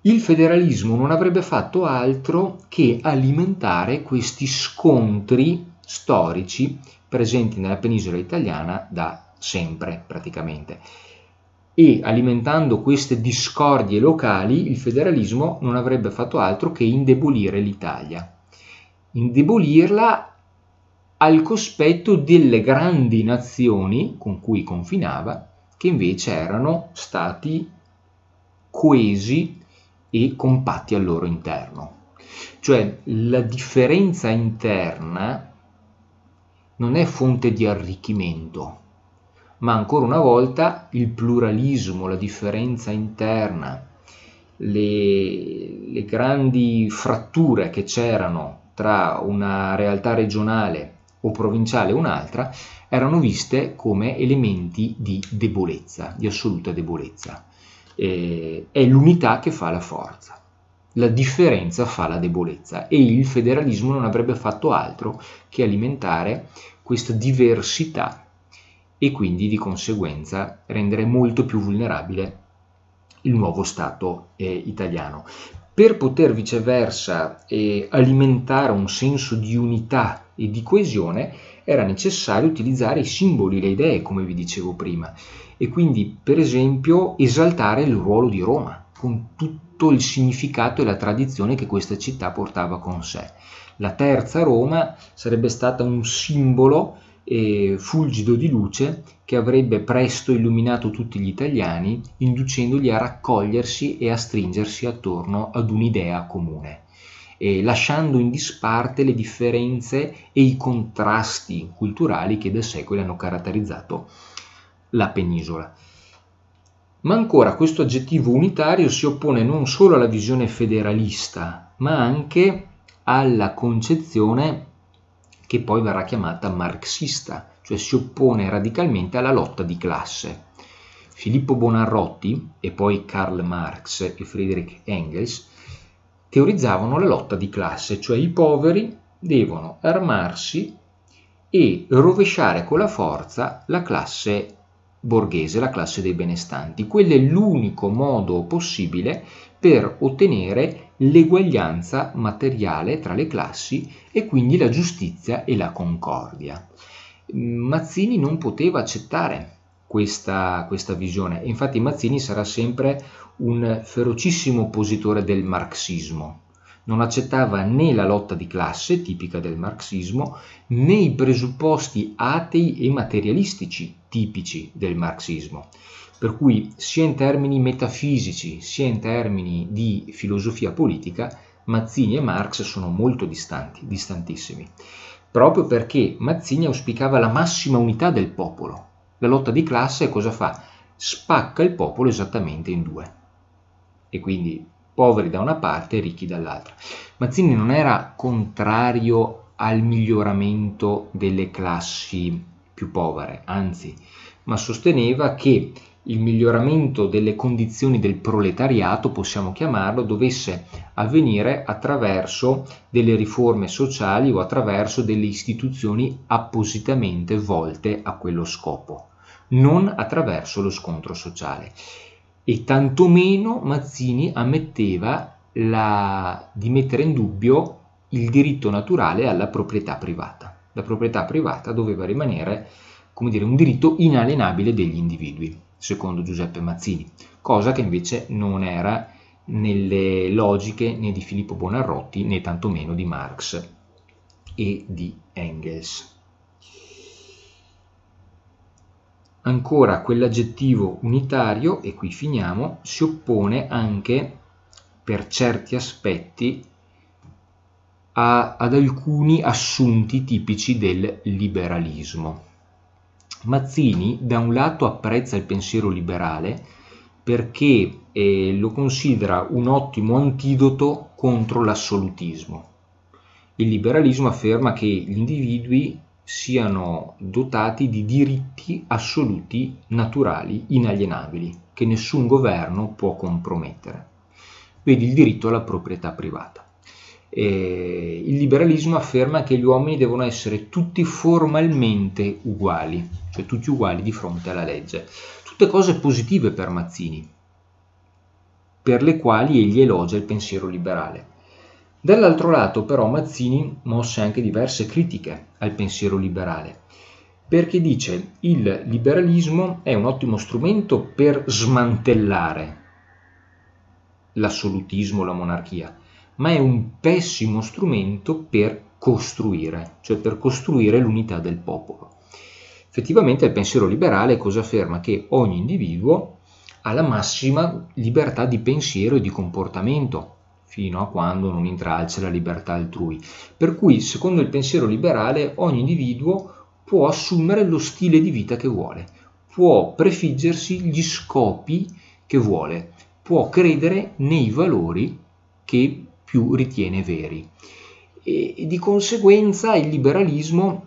Il federalismo non avrebbe fatto altro che alimentare questi scontri storici presenti nella penisola italiana da sempre praticamente e alimentando queste discordie locali il federalismo non avrebbe fatto altro che indebolire l'Italia, indebolirla al cospetto delle grandi nazioni con cui confinava, che invece erano stati coesi e compatti al loro interno. Cioè la differenza interna non è fonte di arricchimento, ma ancora una volta il pluralismo, la differenza interna, le, le grandi fratture che c'erano tra una realtà regionale o provinciale e un'altra erano viste come elementi di debolezza, di assoluta debolezza. Eh, è l'unità che fa la forza, la differenza fa la debolezza e il federalismo non avrebbe fatto altro che alimentare questa diversità e quindi di conseguenza rendere molto più vulnerabile il nuovo Stato eh, italiano. Per poter viceversa eh, alimentare un senso di unità e di coesione era necessario utilizzare i simboli, le idee, come vi dicevo prima, e quindi per esempio esaltare il ruolo di Roma, con tutto il significato e la tradizione che questa città portava con sé. La terza Roma sarebbe stata un simbolo eh, fulgido di luce che avrebbe presto illuminato tutti gli italiani, inducendoli a raccogliersi e a stringersi attorno ad un'idea comune. Eh, lasciando in disparte le differenze e i contrasti culturali che da secoli hanno caratterizzato la penisola. Ma ancora questo aggettivo unitario si oppone non solo alla visione federalista, ma anche alla concezione che poi verrà chiamata marxista, cioè si oppone radicalmente alla lotta di classe. Filippo Bonarrotti e poi Karl Marx e Friedrich Engels teorizzavano la lotta di classe, cioè i poveri devono armarsi e rovesciare con la forza la classe borghese, la classe dei benestanti. Quello è l'unico modo possibile per ottenere l'eguaglianza materiale tra le classi e quindi la giustizia e la concordia. Mazzini non poteva accettare questa, questa visione, infatti Mazzini sarà sempre un ferocissimo oppositore del marxismo, non accettava né la lotta di classe, tipica del marxismo, né i presupposti atei e materialistici, tipici del marxismo per cui sia in termini metafisici sia in termini di filosofia politica Mazzini e Marx sono molto distanti, distantissimi, proprio perché Mazzini auspicava la massima unità del popolo. La lotta di classe cosa fa? Spacca il popolo esattamente in due. E quindi poveri da una parte e ricchi dall'altra. Mazzini non era contrario al miglioramento delle classi più povere, anzi, ma sosteneva che il miglioramento delle condizioni del proletariato, possiamo chiamarlo, dovesse avvenire attraverso delle riforme sociali o attraverso delle istituzioni appositamente volte a quello scopo, non attraverso lo scontro sociale. E tantomeno Mazzini ammetteva la... di mettere in dubbio il diritto naturale alla proprietà privata. La proprietà privata doveva rimanere, come dire, un diritto inalienabile degli individui secondo Giuseppe Mazzini, cosa che invece non era nelle logiche né di Filippo Bonarrotti né tantomeno di Marx e di Engels. Ancora quell'aggettivo unitario, e qui finiamo, si oppone anche per certi aspetti a, ad alcuni assunti tipici del liberalismo. Mazzini da un lato apprezza il pensiero liberale perché eh, lo considera un ottimo antidoto contro l'assolutismo. Il liberalismo afferma che gli individui siano dotati di diritti assoluti naturali inalienabili che nessun governo può compromettere. Vedi il diritto alla proprietà privata eh, il liberalismo afferma che gli uomini devono essere tutti formalmente uguali, cioè tutti uguali di fronte alla legge. Tutte cose positive per Mazzini, per le quali egli elogia il pensiero liberale. Dall'altro lato però Mazzini mosse anche diverse critiche al pensiero liberale, perché dice il liberalismo è un ottimo strumento per smantellare l'assolutismo, la monarchia, ma è un pessimo strumento per costruire, cioè per costruire l'unità del popolo. Effettivamente il pensiero liberale cosa afferma? Che ogni individuo ha la massima libertà di pensiero e di comportamento, fino a quando non intralcia la libertà altrui. Per cui, secondo il pensiero liberale, ogni individuo può assumere lo stile di vita che vuole, può prefiggersi gli scopi che vuole, può credere nei valori che più ritiene veri. E, di conseguenza il liberalismo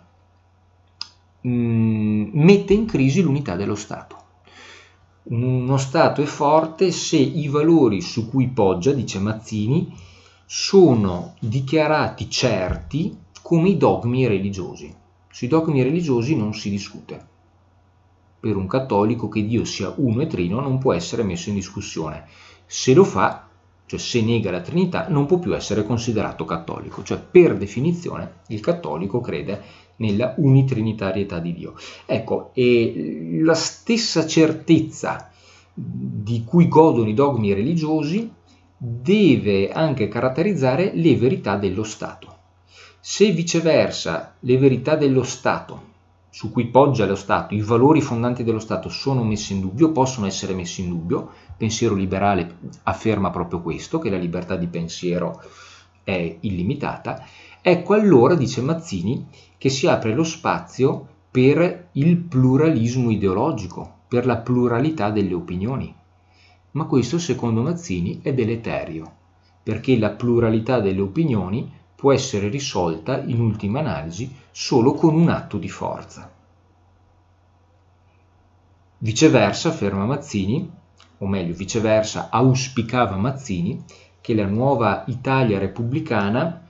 mh, mm, mette in crisi l'unità dello Stato. Uno Stato è forte se i valori su cui poggia, dice Mazzini, sono dichiarati certi come i dogmi religiosi. Sui dogmi religiosi non si discute. Per un cattolico che Dio sia uno e trino non può essere messo in discussione. Se lo fa, cioè se nega la Trinità, non può più essere considerato cattolico, cioè per definizione il cattolico crede nella unitrinitarietà di Dio. Ecco, e la stessa certezza di cui godono i dogmi religiosi deve anche caratterizzare le verità dello Stato. Se viceversa le verità dello Stato su cui poggia lo Stato, i valori fondanti dello Stato sono messi in dubbio, possono essere messi in dubbio. Il pensiero liberale afferma proprio questo, che la libertà di pensiero è illimitata. Ecco allora, dice Mazzini, che si apre lo spazio per il pluralismo ideologico, per la pluralità delle opinioni. Ma questo, secondo Mazzini, è deleterio, perché la pluralità delle opinioni può essere risolta in ultima analisi solo con un atto di forza. Viceversa, afferma Mazzini, o meglio, viceversa, auspicava Mazzini, che la nuova Italia repubblicana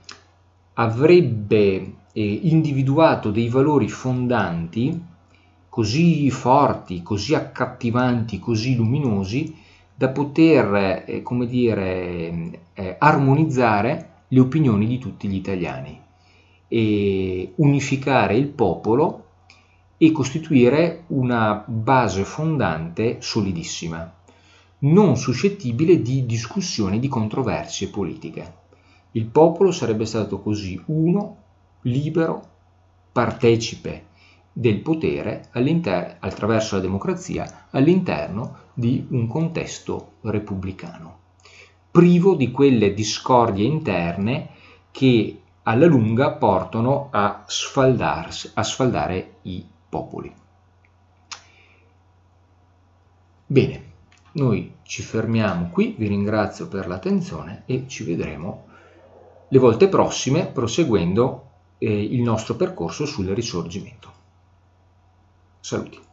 avrebbe eh, individuato dei valori fondanti così forti, così accattivanti, così luminosi, da poter, eh, come dire, eh, armonizzare le opinioni di tutti gli italiani, e unificare il popolo e costituire una base fondante solidissima, non suscettibile di discussioni di controversie politiche. Il popolo sarebbe stato così uno, libero, partecipe del potere attraverso la democrazia all'interno di un contesto repubblicano privo di quelle discordie interne che alla lunga portano a, a sfaldare i popoli. Bene, noi ci fermiamo qui, vi ringrazio per l'attenzione e ci vedremo le volte prossime proseguendo eh, il nostro percorso sul risorgimento. Saluti.